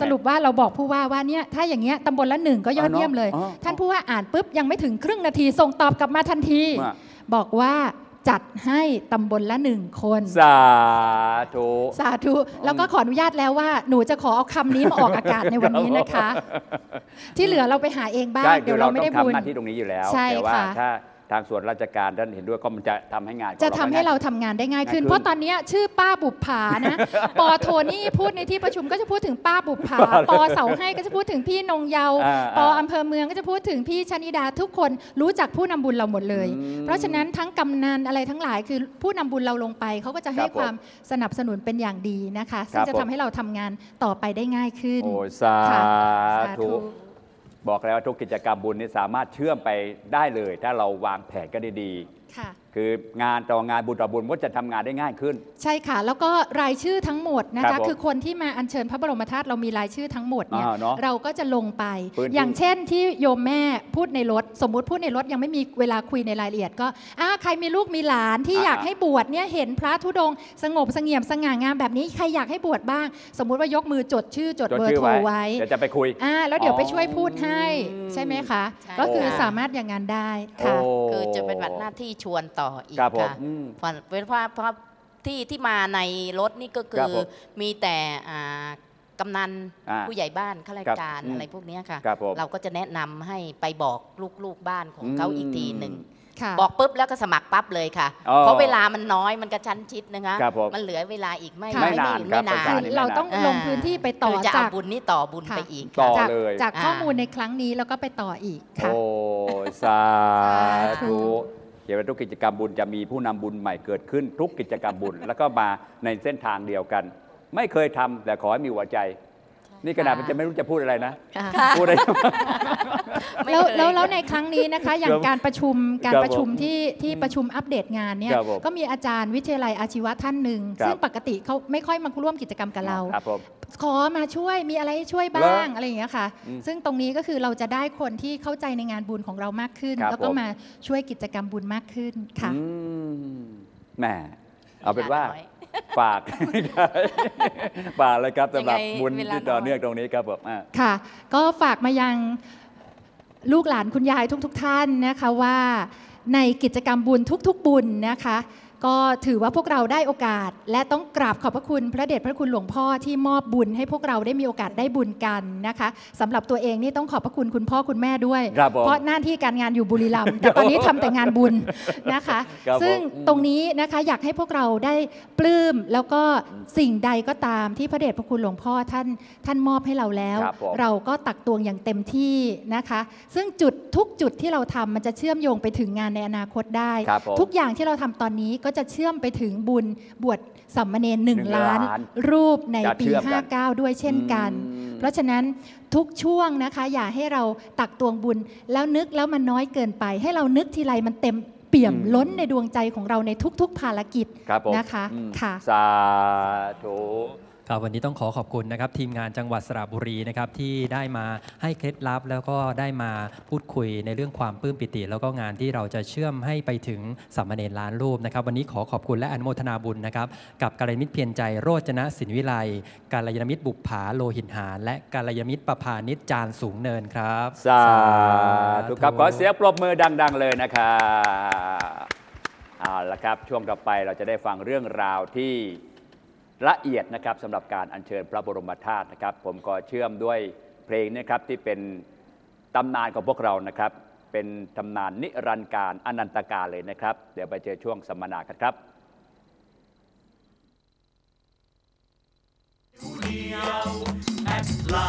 สรุปว่าเราบอกผู้ว่าว่าเนี่ยถ้าอย่างเงี้ยตำบลละหนึ่งก็ยอดเยี่ยมเลยท่านผู้ว่าอ่านปุ๊บยังไม่ถึงครึ่งนาทีส่งตอบกลับมาทันทีบอกว่าจัดให้ตำบลละหนึ่งคน สาธุ สาธุ แล้วก็ขออนุญาตแล้วว่า หนูจะขอเอาคำนี้มาออกอากาศในวันนี้นะคะ ที่เหลือเราไปหาเองบ้าง เดี๋ยวเราไม่ได้บุญทนาที่ตรงนี้อยู่แล้ว ใช่ค่ะทางส่วนราชการท่านเห็นด้วยก็มันจะทำให้งานจะทำให้เราทำงานได้ง่ายขึ้น เพราะตอนนี้ชื่อป้าบุผานะ ปอโทนี่พูดในที่ประชุมก็จะพูดถึงป้าบุผา ปอเสาให้ก็จะพูดถึงพี่นงเยาปออำเภอเมืองก็จะพูดถึงพี่ชนิดา ทุกคนรู้จักผู้นำบุญเราหมดเลย เพราะฉะนั้นทั้งกำนันอะไรทั้งหลายคือผู้นำบุญเราลงไปเขาก็จะให้ความสนับสนุนเป็นอย่างดีนะคะ ซึ่งจะทำให้เราทำงานต่อไปได้ง่ายขึ้นโอ้สาธุบอกแล้วทุกกิจกรรมบุญนี่สามารถเชื่อมไปได้เลยถ้าเราวางแผนกันดีๆคืองานต่องานบุญต่อบุญก็จะทำงานได้ง่ายขึ้น ใช่ค่ะ แล้วก็รายชื่อทั้งหมดนะคะคือคนที่มาอัญเชิญพระบรมธาตุเรามีรายชื่อทั้งหมดเนี่ยเราก็จะลงไป อย่างเช่นที่โยมแม่พูดในรถ สมมุติพูดในรถยังไม่มีเวลาคุยในรายละเอียดก็อ่าใครมีลูกมีหลาน ที่อยากให้บวชเนี่ยเห็นพระธุดงสงบสงี่ยมสง่างามแบบนี้ใครอยากให้บวชบ้าง สมมุติว่ายกมือจดชื่อจดเบอร์โทรไว้เดี๋ยวจะไปคุย อ่า แล้วเดี๋ยวไปช่วยพูดให้ใช่ไหมคะก็คือสามารถอย่างงานได้ค่ะคือจะเป็นบัตรหน้าที่ชวนต่อ่ออีกค่ะอเป็นพราะเพราะที่ที่มาในรถนี่ก็คือมีแต่ากำนันผู้ใหญ่บ้านข้าราชการอะไรพวกนี้ค่ะครเราก็จะแนะนำให้ไปบอกลูกๆบ้านของเขาอีกทีหนึ่งบอกปุ๊บแล้วก็สมัครปั๊บเลยค่ะ เพราะเวลามันน้อยมันกระชั้นชิดนะคะมันเหลือเวลาอีกไม่ไม่นานไม่นานเราต้องลงพื้นที่ไปต่อจากบุญนี่ต่อบุญไปอีกต่จากเลยจากข้อมูลในครั้งนี้แล้วก็ไปต่ออีกค่ะโอ้สาสธุเขียนว่าทุกกิจกรรมบุญจะมีผู้นำบุญใหม่เกิดขึ้น ทุกกิจกรรมบุญแล้วก็มาในเส้นทางเดียวกัน ไม่เคยทำแต่ขอให้มีหัวใจ นี่ขนาดมันจะไม่รู้จะพูดอะไรนะ พูดอะไรแล้วแล้วแล้วในครั้งนี้นะคะ อย่างการประชุมการประชุมที่ที่ประชุมอัปเดตงานเนี่ย ก็มีอาจารย์วิทยาลัยอาชีวะท่านหนึ่งซึ่งปกติเขาไม่ค่อยมาร่วมกิจกรรมกับเราขอมาช่วยมีอะไรช่วยบ้างอะไรอย่างเงี้ยค่ะ ซึ่งตรงนี้ก็คือเราจะได้คนที่เข้าใจในงานบุญของเรามากขึ้นแล้วก็มาช่วยกิจกรรมบุญมากขึ้นค่ะแหมเอาเป็นว่า ฝากฝากเลยครับสำหรับบุญที่ต่อเนื่องตรงนี้ครับผมค่ะ ก็ฝากมายังลูกหลานคุณยายทุกๆทท่านนะคะว่าในกิจกรรมบุญทุก ๆ บุญนะคะก็ถือว่าพวกเราได้โอกาส และต้องกราบขอบพระคุณพระเดชพระคุณหลวงพ่อที่มอบบุญให้พวกเราได้มีโอกาสได้บุญกันนะคะสำหรับตัวเองนี่ต้องขอบพระคุณคุณพ่อคุณแม่ด้วยเพราะหน้าที่การงานอยู่บุรีรัมย์แต่ตอนนี้ทำแต่งานบุญนะคะ ซึ่งตรงนี้นะคะอยากให้พวกเราได้ปลื้มแล้วก็สิ่งใดก็ตามที่พระเดชพระคุณหลวงพ่อท่านท่านมอบให้เราแล้ว เราก็ตักตวงอย่างเต็มที่นะคะ ซึ่งจุดทุกจุดที่เราทำมันจะเชื่อมโยงไปถึงงานในอนาคตได้ ทุกอย่างที่เราทำตอนนี้ก็จะเชื่อมไปถึงบุญบวชสัมมาเนนหนึ่งล้านรูปในปี 59 ด้วยเช่นกัน เพราะฉะนั้นทุกช่วงนะคะ อย่าให้เราตักตวงบุญแล้วนึกแล้วมันน้อยเกินไป ให้เรานึกทีไรมันเต็มเปี่ยมล้นในดวงใจของเราในทุกๆภารกิจนะคะค่ะสาธุครับวันนี้ต้องขอขอบคุณนะครับ ทีมงานจังหวัดสระบุรีนะครับที่ได้มาให้เคล็ดลับแล้วก็ได้มาพูดคุยในเรื่องความปลื้มปิติ แล้วก็งานที่เราจะเชื่อมให้ไปถึงสามเณรล้านรูปนะครับ วันนี้ขอขอบคุณและอนุโมทนาบุญนะครับ กับกาลยมิตรเพียรใจโรจนะสินวิไลกาลยมิตรบุปผาโลหินหานและกาลยมิตรประพานิจจานสูงเนินครับสาธุครับขอเสียงปรบมือดัง ๆ เลยนะครับเอาละครับช่วงต่อไปเราจะได้ฟังเรื่องราวที่ละเอียดนะครับสำหรับการอัญเชิญพระบรมธาตุนะครับ ผมก็เชื่อมด้วยเพลงนะครับ ที่เป็นตำนานของพวกเรานะครับ เป็นตำนานนิรันดร์การอนันตการเลยนะครับเดี๋ยวไปเจอช่วงสัมมนากันครับแอตลา